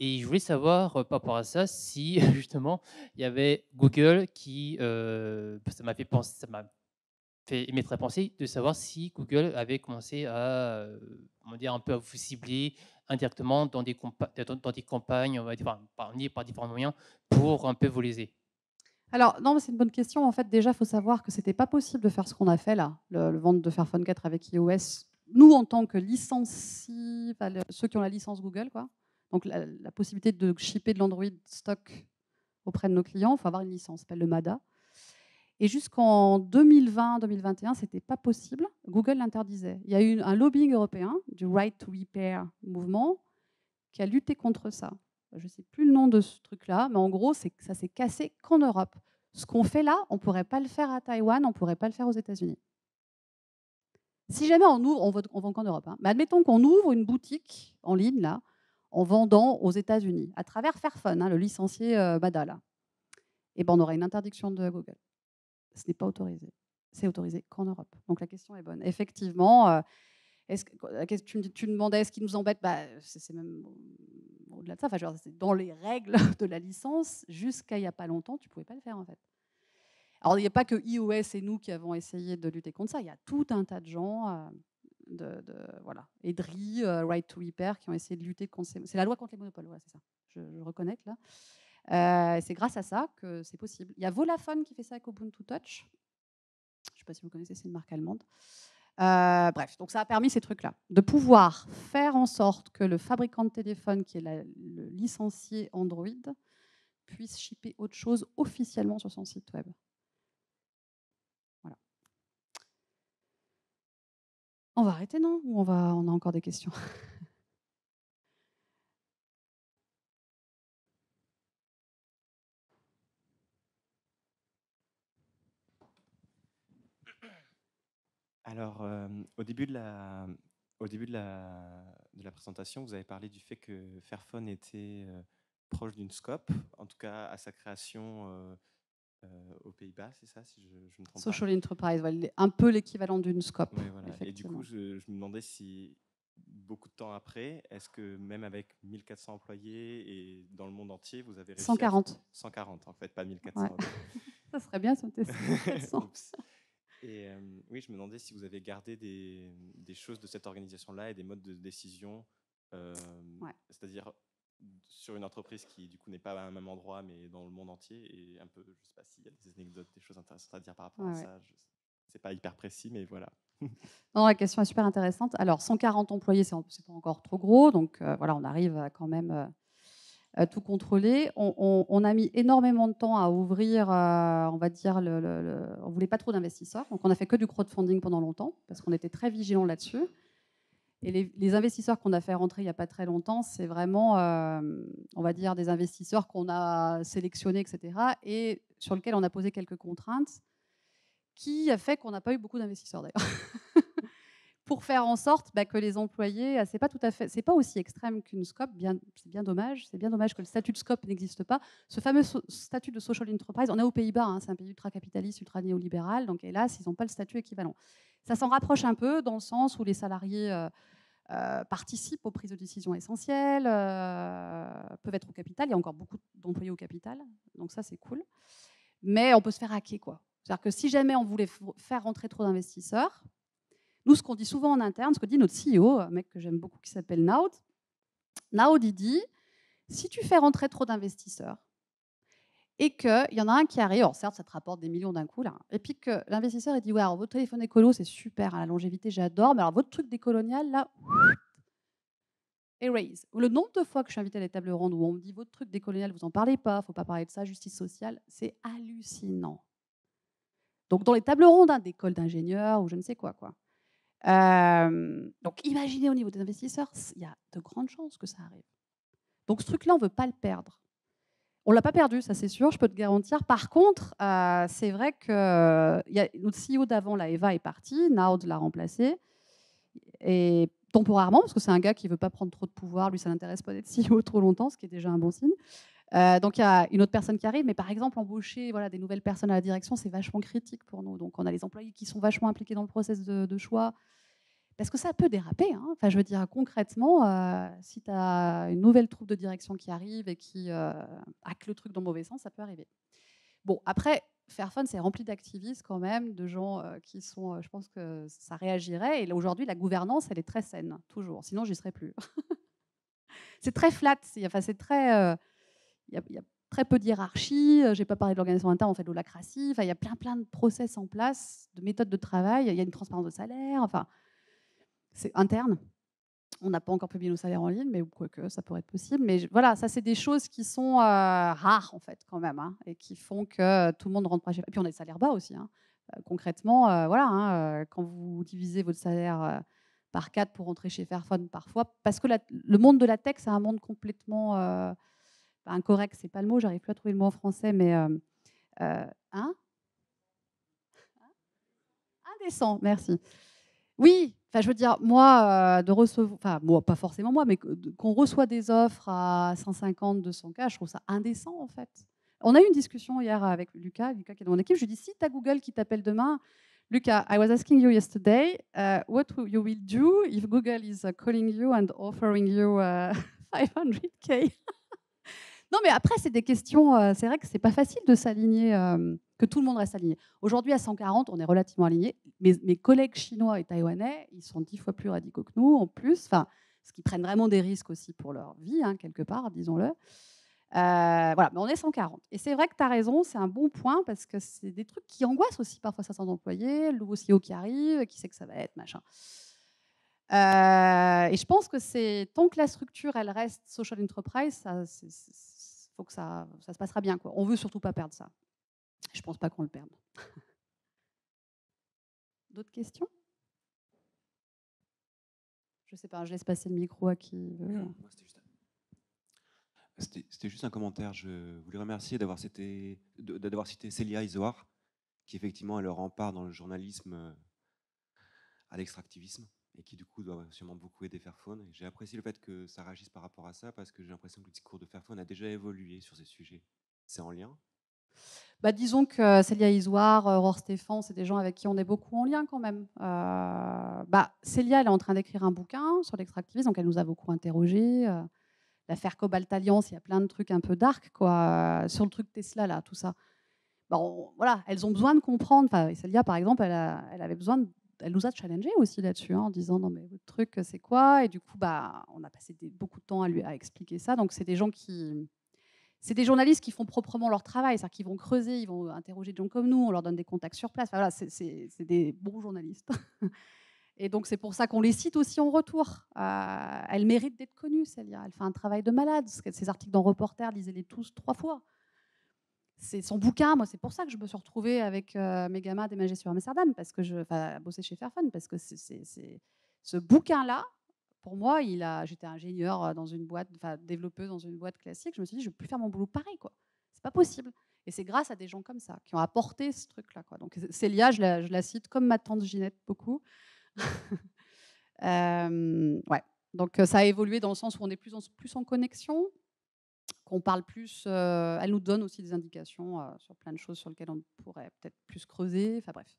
Et je voulais savoir euh, par rapport à ça si *laughs* justement il y avait Google qui. Euh, ça m'a fait penser, ça m'a fait, la pensé de savoir si Google avait commencé à, euh, dire, un peu à vous cibler indirectement dans des, dans, des campagnes, on va par, par, différents moyens, pour un peu vous léser. Alors, non, c'est une bonne question. En fait, déjà, il faut savoir que ce n'était pas possible de faire ce qu'on a fait là, le, vente de Fairphone 4 avec iOS. Nous, en tant que licenciés, ceux qui ont la licence Google, quoi, donc la, possibilité de shipper de l'Android stock auprès de nos clients, il faut avoir une licence, ça le MADA. Et jusqu'en 2020-2021, ce n'était pas possible. Google l'interdisait. Il y a eu un lobbying européen du Right to Repair mouvement qui a lutté contre ça. Je ne sais plus le nom de ce truc-là, mais en gros, ça s'est cassé qu'en Europe. Ce qu'on fait là, on ne pourrait pas le faire à Taïwan, on ne pourrait pas le faire aux États-Unis. Si jamais on ouvre, on, vend qu'en Europe, hein. mais admettons qu'on ouvre une boutique en ligne, là, en vendant aux États-Unis, à travers Fairphone, hein, le licencié euh, Bada, et eh ben, on aurait une interdiction de Google ce n'est pas autorisé. C'est autorisé qu'en Europe. Donc la question est bonne. Effectivement, euh, est tu, me demandais est-ce qui nous embête bah, C'est même au-delà de ça. Enfin, dans les règles *laughs* de la licence, jusqu'à il n'y a pas longtemps, tu ne pouvais pas le faire en fait. Alors, il n'y a pas que iOS et nous qui avons essayé de lutter contre ça. Il y a tout un tas de gens, euh, de, voilà, EDRI, euh, Right to Repair, qui ont essayé de lutter contre. C'est la loi contre les monopoles, c'est ça. Je, je reconnais là. Euh, c'est grâce à ça que c'est possible. Il y a Volafone qui fait ça avec Ubuntu Touch. Je ne sais pas si vous connaissez, c'est une marque allemande. Euh, bref, donc ça a permis ces trucs-là, de pouvoir faire en sorte que le fabricant de téléphone, qui est le licencié Android, puisse shipper autre chose officiellement sur son site web. Voilà. On va arrêter, non Ou va, on a encore des questions *laughs* Alors, euh, au début, de la, présentation, vous avez parlé du fait que Fairphone était euh, proche d'une scope, en tout cas à sa création euh, aux Pays-Bas, c'est ça, si je, me trompe Social Enterprise, un peu l'équivalent d'une scope. Et du coup, je, me demandais si, beaucoup de temps après, est-ce que même avec 1400 employés et dans le monde entier, vous avez réussi 140. À... 140, en fait, pas 1400. *laughs* ça serait bien si on était et euh, oui, je me demandais si vous avez gardé des, choses de cette organisation-là et des modes de décision, euh, c'est-à-dire sur une entreprise qui du coup n'est pas à un même endroit mais dans le monde entier et un peu, je sais pas s'il y a des anecdotes, des choses intéressantes à dire par rapport à ça. Ce C'est pas hyper précis, mais voilà. *laughs* non, la question est super intéressante. Alors, 140 employés, c'est pas encore trop gros, donc euh, voilà, on arrive quand même tout contrôler. On, a mis énormément de temps à ouvrir, euh, on va dire, on voulait pas trop d'investisseurs. Donc on a fait que du crowdfunding pendant longtemps parce qu'on était très vigilant là-dessus. Et les, investisseurs qu'on a fait rentrer il n'y a pas très longtemps, c'est vraiment, euh, on va dire, des investisseurs qu'on a sélectionnés, etc. Et sur lesquels on a posé quelques contraintes, qui a fait qu'on n'a pas eu beaucoup d'investisseurs d'ailleurs. *laughs* pour faire en sorte bah, que les employés, ah, c'est pas tout à fait, c'est pas aussi extrême qu'une scope, c'est bien dommage, c'est bien dommage que le statut de scope n'existe pas. Ce fameux statut de social enterprise, on est aux Pays-Bas, hein, c'est un pays ultra capitaliste, ultra néolibéral, donc hélas, ils n'ont pas le statut équivalent. Ça s'en rapproche un peu dans le sens où les salariés euh, euh, participent aux prises de décisions essentielles, euh, peuvent être au capital, il y a encore beaucoup d'employés au capital, donc ça c'est cool. Mais on peut se faire hacker quoi. C'est-à-dire que si jamais on voulait faire rentrer trop d'investisseurs, nous, ce qu'on dit souvent en interne, ce que dit notre CEO, un mec que j'aime beaucoup qui s'appelle Naud, Naud, il dit si tu fais rentrer trop d'investisseurs, et qu'il y en a un qui arrive, alors certes, ça te rapporte des millions d'un coup, là, et puis que l'investisseur, il dit, ouais, alors votre téléphone écolo, c'est super, à hein, la longévité, j'adore, mais alors votre truc décolonial, là, erase. Le nombre de fois que je suis invitée à des tables rondes où on me dit, votre truc décolonial, vous en parlez pas, faut pas parler de ça, justice sociale, c'est hallucinant. Donc dans les tables rondes hein, d'écoles d'ingénieurs ou je ne sais quoi, quoi donc imaginez au niveau des investisseurs, il y a de grandes chances que ça arrive. Donc ce truc-là, on ne veut pas le perdre. On ne l'a pas perdu, ça c'est sûr, je peux te garantir. Par contre, c'est vrai que y a, notre CEO d'avant, la Eva, est partie, Naud l'a remplacé, et temporairement, parce que c'est un gars qui ne veut pas prendre trop de pouvoir, lui ça n'intéresse pas d'être *laughs* CEO trop longtemps, ce qui est déjà un bon signe. Euh, donc il y a une autre personne qui arrive, mais par exemple embaucher voilà, des nouvelles personnes à la direction, c'est vachement critique pour nous. Donc on a les employés qui sont vachement impliqués dans le process de, choix, parce que ça peut déraper. Hein. Enfin, je veux dire, concrètement, euh, si tu as une nouvelle troupe de direction qui arrive et qui euh, le truc dans le mauvais sens, ça peut arriver. Bon, après, Fairphone, c'est rempli d'activistes quand même, de gens euh, qui sont, je pense que ça réagirait. Et aujourd'hui, la gouvernance, elle est très saine, toujours. Sinon, j'y serais plus. *laughs* c'est très flat, enfin, c'est très il y a très peu d'hiérarchie. Euh, je n'ai pas parlé de l'organisation interne, on fait de l'holacratie. Enfin, il y a plein, plein de process en place, de méthodes de travail. Il y a une transparence de salaire. Enfin, c'est interne. On n'a pas encore publié nos salaires en ligne, mais quoique, ça pourrait être possible. Mais voilà, ça, c'est des choses qui sont euh, rares, en fait, quand même, hein, et qui font que euh, tout le monde rentre pas chez Et puis, on a des salaires bas aussi. Hein. Concrètement, voilà, hein, quand vous divisez votre salaire par quatre pour rentrer chez Fairphone, parfois, parce que le monde de la tech, c'est un monde complètement pas incorrect, c'est pas le mot, j'arrive plus à trouver le mot en français, mais euh, euh, hein indécent, merci. Oui, enfin, je veux dire, moi, euh, de recevoir, enfin, moi, pas forcément moi, mais qu'on reçoit des offres à 150, 200 k, je trouve ça indécent, en fait. On a eu une discussion hier avec Lucas, Lucas qui est dans mon équipe. Je lui dis, si tu as Google qui t'appelle demain, Lucas, I was asking you yesterday uh, what you will do if Google is calling you and offering you 500K. Uh, *laughs* Non, mais après, c'est des questions. Euh, c'est vrai que c'est pas facile de s'aligner, euh, que tout le monde reste aligné. Aujourd'hui, à 140, on est relativement aligné. Mes, mes collègues chinois et taïwanais, ils sont dix fois plus radicaux que nous, en plus. Enfin, ce qui prennent vraiment des risques aussi pour leur vie, hein, quelque part, disons-le. Euh, voilà, mais on est 140. Et c'est vrai que tu as raison, c'est un bon point parce que c'est des trucs qui angoissent aussi parfois certains employés, le nouveau CEO qui arrive, qui sait que ça va être, machin. et je pense que c'est tant que la structure, elle reste social enterprise, ça, c'est, faut que ça, ça se passera bien. Quoi. On veut surtout pas perdre ça. Je pense pas qu'on le perde. *laughs* D'autres questions Je ne sais pas, je laisse passer le micro à qui veut. C'était juste un commentaire. Je voulais remercier d'avoir cité, cité Célia Isoar, qui effectivement est le rempart dans le journalisme euh, à l'extractivisme et qui du coup doit sûrement beaucoup aider Fairphone. J'ai apprécié le fait que ça réagisse par rapport à ça parce que j'ai l'impression que le discours de Fairphone a déjà évolué sur ces sujets. C'est en lien bah, disons que euh, Célia Isoire, euh, Aurore Stéphane, c'est des gens avec qui on est beaucoup en lien quand même. Euh, bah, Célia, elle est en train d'écrire un bouquin sur l'extractivisme, donc elle nous a beaucoup interrogés. L'affaire Cobalt Alliance, il y a plein de trucs un peu dark, quoi. Sur le truc Tesla, là, tout ça. Bon, voilà, elles ont besoin de comprendre. Enfin, Célia, par exemple, elle, elle avait besoin de elle nous a challengé aussi là-dessus, hein, en disant non mais votre truc c'est quoi Et du coup, bah, on a passé beaucoup de temps à lui à expliquer ça. Donc c'est des gens qui, c'est des journalistes qui font proprement leur travail, c'est-à-dire qu'ils vont creuser, ils vont interroger des gens comme nous, on leur donne des contacts sur place. voilà, c'est des bons journalistes. *laughs* Et donc c'est pour ça qu'on les cite aussi en retour. Euh, elle mérite d'être connue, celle-là. Elle fait un travail de malade. Ses articles dans Reporter, lisez-les tous trois fois c'est son bouquin. Moi, c'est pour ça que je me suis retrouvée avec euh, mes gamins à magies sur Amsterdam, parce que je, à bosser chez Fairphone, parce que c'est, ce bouquin-là, pour moi, il a, j'étais ingénieur euh, dans une boîte, enfin développeuse dans une boîte classique. Je me suis dit, je ne vais plus faire mon boulot pareil, quoi. C'est pas possible. Et c'est grâce à des gens comme ça qui ont apporté ce truc-là, quoi. Donc Célia, je la, cite comme ma tante Ginette beaucoup. *laughs* Euh, ouais. Donc ça a évolué dans le sens où on est plus en, plus en connexion, qu'on parle plus. Euh, elle nous donne aussi des indications euh, sur plein de choses sur lesquelles on pourrait peut-être plus creuser. Enfin bref.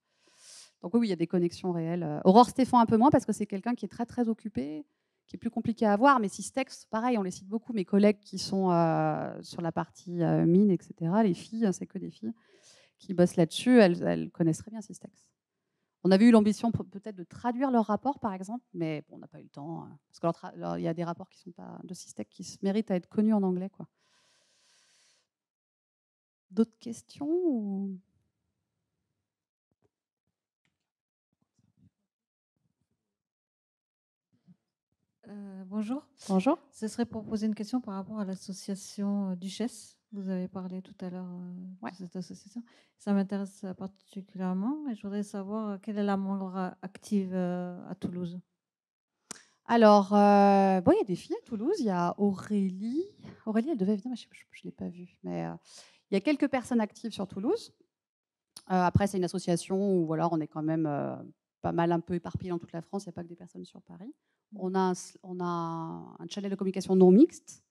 Donc oui, il y a des connexions réelles. Aurore Stéphane un peu moins parce que c'est quelqu'un qui est très très occupé, qui est plus compliqué à avoir. Mais Systex, pareil, on les cite beaucoup. Mes collègues qui sont euh, sur la partie mine, etc. Les filles, hein, c'est que des filles qui bossent là-dessus, elles, connaissent très bien Systex. On avait eu l'ambition peut-être de traduire leur rapport, par exemple, mais on n'a pas eu le temps. Hein, parce qu'il y a des rapports qui sont pas de Systex qui se méritent à être connus en anglais. Quoi. D'autres questions euh, bonjour. Bonjour. Ce serait pour poser une question par rapport à l'association euh, Duchesse. Vous avez parlé tout à l'heure euh, de cette association. Ça m'intéresse particulièrement et je voudrais savoir quelle est la membre active à Toulouse. Alors, bon, il y a des filles à Toulouse. Il y a Aurélie. Aurélie, elle devait venir, mais je ne l'ai pas vue. Mais il y a quelques personnes actives sur Toulouse. Euh, après, c'est une association où voilà, on est quand même euh, pas mal un peu éparpillé dans toute la France. Il n'y a pas que des personnes sur Paris. Mmh. On a, un, on a un chalet de communication non mixte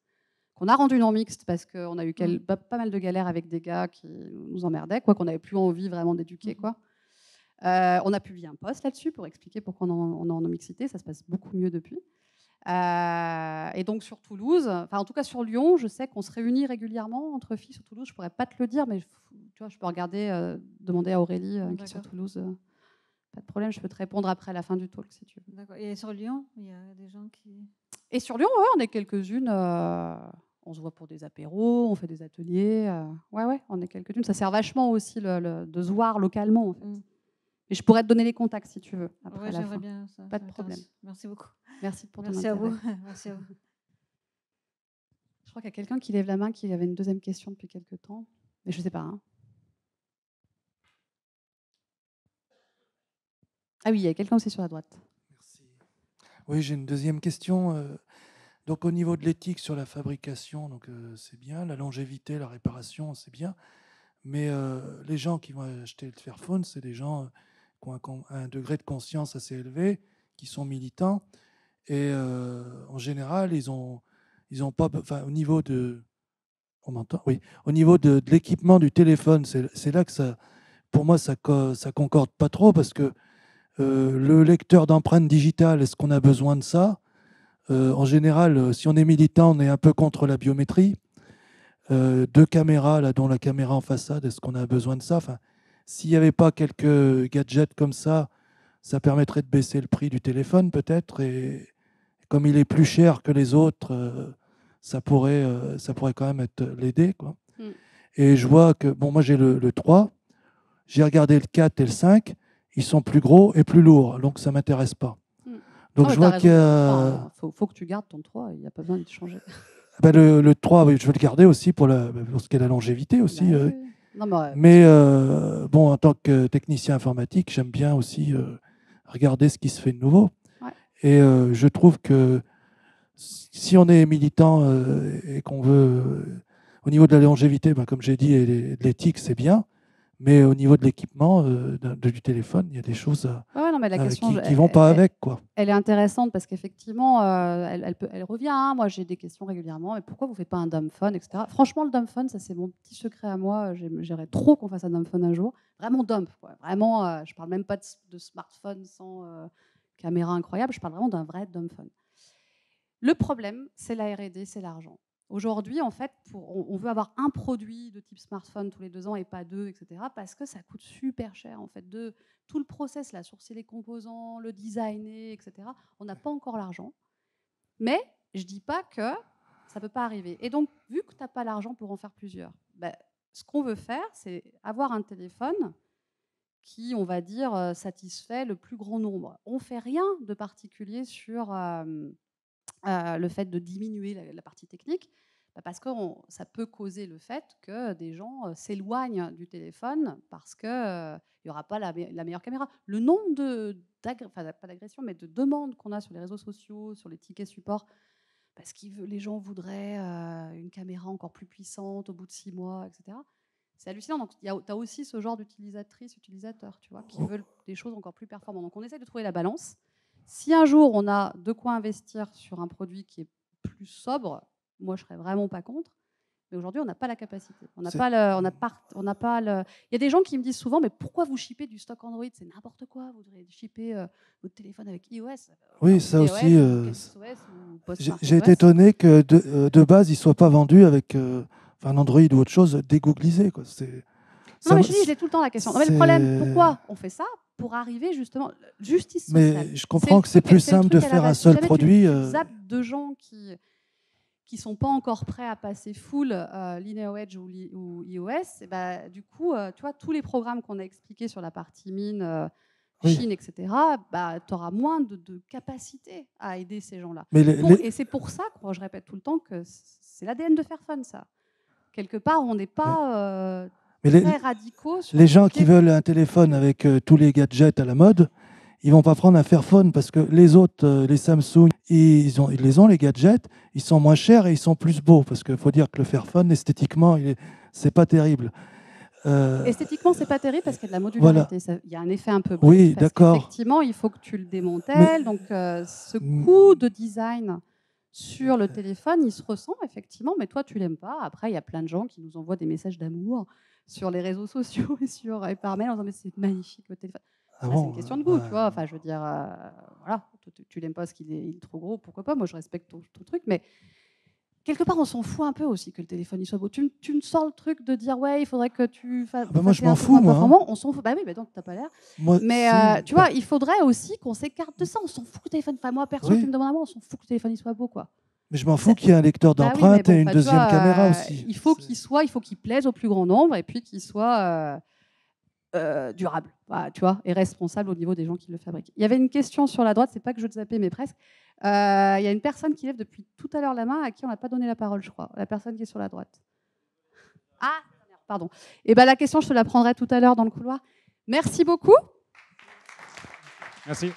qu'on a rendu non mixte parce qu'on a eu mmh. pas mal de galères avec des gars qui nous emmerdaient, quoi, qu'on n'avait plus envie vraiment d'éduquer. Mmh. quoi. Euh, on a publié un post là-dessus pour expliquer pourquoi on, en, on est en non-mixité. Ça se passe beaucoup mieux depuis. Euh, et donc sur Toulouse, enfin en tout cas sur Lyon, je sais qu'on se réunit régulièrement entre filles sur Toulouse. Je pourrais pas te le dire, mais tu vois, je peux regarder, euh, demander à Aurélie euh, qui est sur Toulouse. pas de problème, je peux te répondre après la fin du talk si tu veux. Et sur Lyon, il y a des gens qui. Et sur Lyon, ouais, on est quelques-unes. on se voit pour des apéros, on fait des ateliers. ouais, ouais, on est quelques-unes. Ça sert vachement aussi le, de se voir localement mm. et je pourrais te donner les contacts si tu veux. Après ouais, Bien, ça, pas de problème. Merci beaucoup. Merci pour ton *laughs* Merci à vous. Je crois qu'il y a quelqu'un qui lève la main qui avait une deuxième question depuis quelques temps, mais je ne sais pas. Hein. Ah oui, il y a quelqu'un aussi sur la droite. Merci. Oui, j'ai une deuxième question. Euh, donc au niveau de l'éthique sur la fabrication, donc euh, c'est bien, la longévité, la réparation, c'est bien. Mais euh, les gens qui vont acheter le Fairphone, c'est des gens qui ont un, degré de conscience assez élevé, qui sont militants. Et euh, en général, ils ont, ils ont pas, au niveau de, on oui, au niveau de, l'équipement du téléphone, c'est là que ça, pour moi, ça, ça concorde pas trop parce que euh, le lecteur d'empreintes digitales, est-ce qu'on a besoin de ça euh, En général, si on est militant, on est un peu contre la biométrie. deux caméras, là, dont la caméra en façade, est-ce qu'on a besoin de ça enfin, S'il n'y avait pas quelques gadgets comme ça, ça permettrait de baisser le prix du téléphone peut-être et, comme il est plus cher que les autres, euh, ça, pourrait, euh, ça pourrait quand même être l'aider. quoi. Mm. Et je vois que, bon, moi j'ai le, 3, j'ai regardé le 4 et le 5, ils sont plus gros et plus lourds, donc ça ne m'intéresse pas. Mm. Donc ah je vois qu'il a... faut, faut, que tu gardes ton 3, il n'y a pas besoin de changer. *laughs* Ben, le, 3, je veux le garder aussi pour, la, ben, pour ce qu'est la longévité aussi. Bah euh. non, mais, mais bon, en tant que technicien informatique, j'aime bien aussi regarder ce qui se fait de nouveau. Et euh, je trouve que si on est militant euh, et qu'on veut, euh, au niveau de la longévité, ben, comme j'ai dit, et de l'éthique, c'est bien. Mais au niveau de l'équipement, du téléphone, il y a des choses ah qui ne vont pas avec. Quoi. Elle est intéressante parce qu'effectivement, elle, elle revient. Hein. Moi, j'ai des questions régulièrement. Mais pourquoi vous ne faites pas un dumbphone, etc. Franchement, le dumbphone, ça, c'est mon petit secret à moi. J'aimerais trop qu'on fasse un dom-phone un jour. Vraiment dump. Vraiment, je ne parle même pas de smartphone sans caméra incroyable, je parle vraiment d'un vrai dumb Le problème, c'est la R&D, c'est l'argent. Aujourd'hui, en fait, pour, on veut avoir un produit de type smartphone tous les deux ans et pas deux, etc. Parce que ça coûte super cher, en fait, de tout le process, la sourcer les composants, le designer, etc. On n'a pas encore l'argent. Mais je dis pas que ça peut pas arriver. Et donc, vu que tu n'as pas l'argent pour en faire plusieurs, ben, ce qu'on veut faire, c'est avoir un téléphone qui, on va dire, euh, satisfait le plus grand nombre. On ne fait rien de particulier sur euh, euh, le fait de diminuer la, partie technique, bah, parce que ça peut causer le fait que des gens s'éloignent du téléphone parce qu'il n'y aura pas la, meilleure caméra. Le nombre de, pas d'agression, mais de demandes qu'on a sur les réseaux sociaux, sur les tickets support, parce que les gens voudraient une caméra encore plus puissante au bout de six mois, etc c'est hallucinant. Donc, tu as aussi ce genre d'utilisatrices, utilisateurs, tu vois, qui oh. veulent des choses encore plus performantes. Donc, on essaie de trouver la balance. Si un jour, on a de quoi investir sur un produit qui est plus sobre, moi, je serais vraiment pas contre. Mais aujourd'hui, on n'a pas la capacité. On n'a pas le, on on n'a pas Il y a des gens qui me disent souvent, mais pourquoi vous shippez du stock Android C'est n'importe quoi. Vous devriez shipper euh, votre téléphone avec iOS. Oui, ça aussi. Euh, j'ai été étonné que euh, de, base, il soit pas vendu avec enfin, Android ou autre chose, dégoogliser. Quoi. Non, mais je dis, j'ai tout le temps la question. mais le problème, pourquoi on fait ça pour arriver justement justice sociale. Mais je comprends que c'est plus simple de faire un seul produit. Tu, euh, de gens qui qui sont pas encore prêts à passer full euh, edge ou, ou, iOS, et bah, du coup, euh, tu vois, tous les programmes qu'on a expliqués sur la partie mine, euh, Chine, etc., bah, tu auras moins de, capacité à aider ces gens-là. Et c'est pour ça, quoi, je répète tout le temps, que c'est l'ADN de fun, ça quelque part, on n'est pas euh, Mais très les, radicaux. les gens qui veulent un téléphone avec euh, tous les gadgets à la mode, ils vont pas prendre un Fairphone parce que les autres, euh, les Samsung, ils, ont, ils les ont, les gadgets, ils sont moins chers et ils sont plus beaux parce qu'il faut dire que le Fairphone, esthétiquement, c'est n'est pas terrible. Esthétiquement, c'est pas terrible parce qu'il y a de la modularité. Il y a un effet un peu. oui, d'accord. Effectivement, il faut que tu le démontes. donc, ce coût de design sur le téléphone, il se ressent effectivement, mais toi, tu l'aimes pas. Après, il y a plein de gens qui nous envoient des messages d'amour sur les réseaux sociaux *laughs* et, sur, par mail en disant Mais c'est magnifique le téléphone. Ah c'est une question de goût, tu vois. Enfin, je veux dire, euh, voilà, tu, l'aimes pas parce qu'il est, trop gros, pourquoi pas Moi, je respecte ton, ton truc, mais quelque part, on s'en fout un peu aussi que le téléphone il soit beau. Tu, me sors le truc de dire ouais, il faudrait que tu ah bah fasses. moi, je m'en fous, moi. Hein. On s'en fout. Bah oui, mais donc t'as pas l'air. Mais euh, tu vois, bah. il faudrait aussi qu'on s'écarte de ça. On s'en fout que le téléphone. Enfin, moi, personne oui. me demandes à on s'en fout que le téléphone il soit beau, quoi. Mais je m'en fous euh, qu'il y ait un lecteur bah d'empreintes et une deuxième caméra euh, aussi. Il faut qu'il soit, il faut qu'il plaise au plus grand nombre et puis qu'il soit. Euh, durable, tu vois, et responsable au niveau des gens qui le fabriquent. Il y avait une question sur la droite, c'est pas que je te zappais, mais presque. Euh, il y a une personne qui lève depuis tout à l'heure la main à qui on n'a pas donné la parole, je crois. La personne qui est sur la droite. Ah, pardon. Et eh ben, la question, je te la prendrai tout à l'heure dans le couloir. Merci beaucoup. Merci.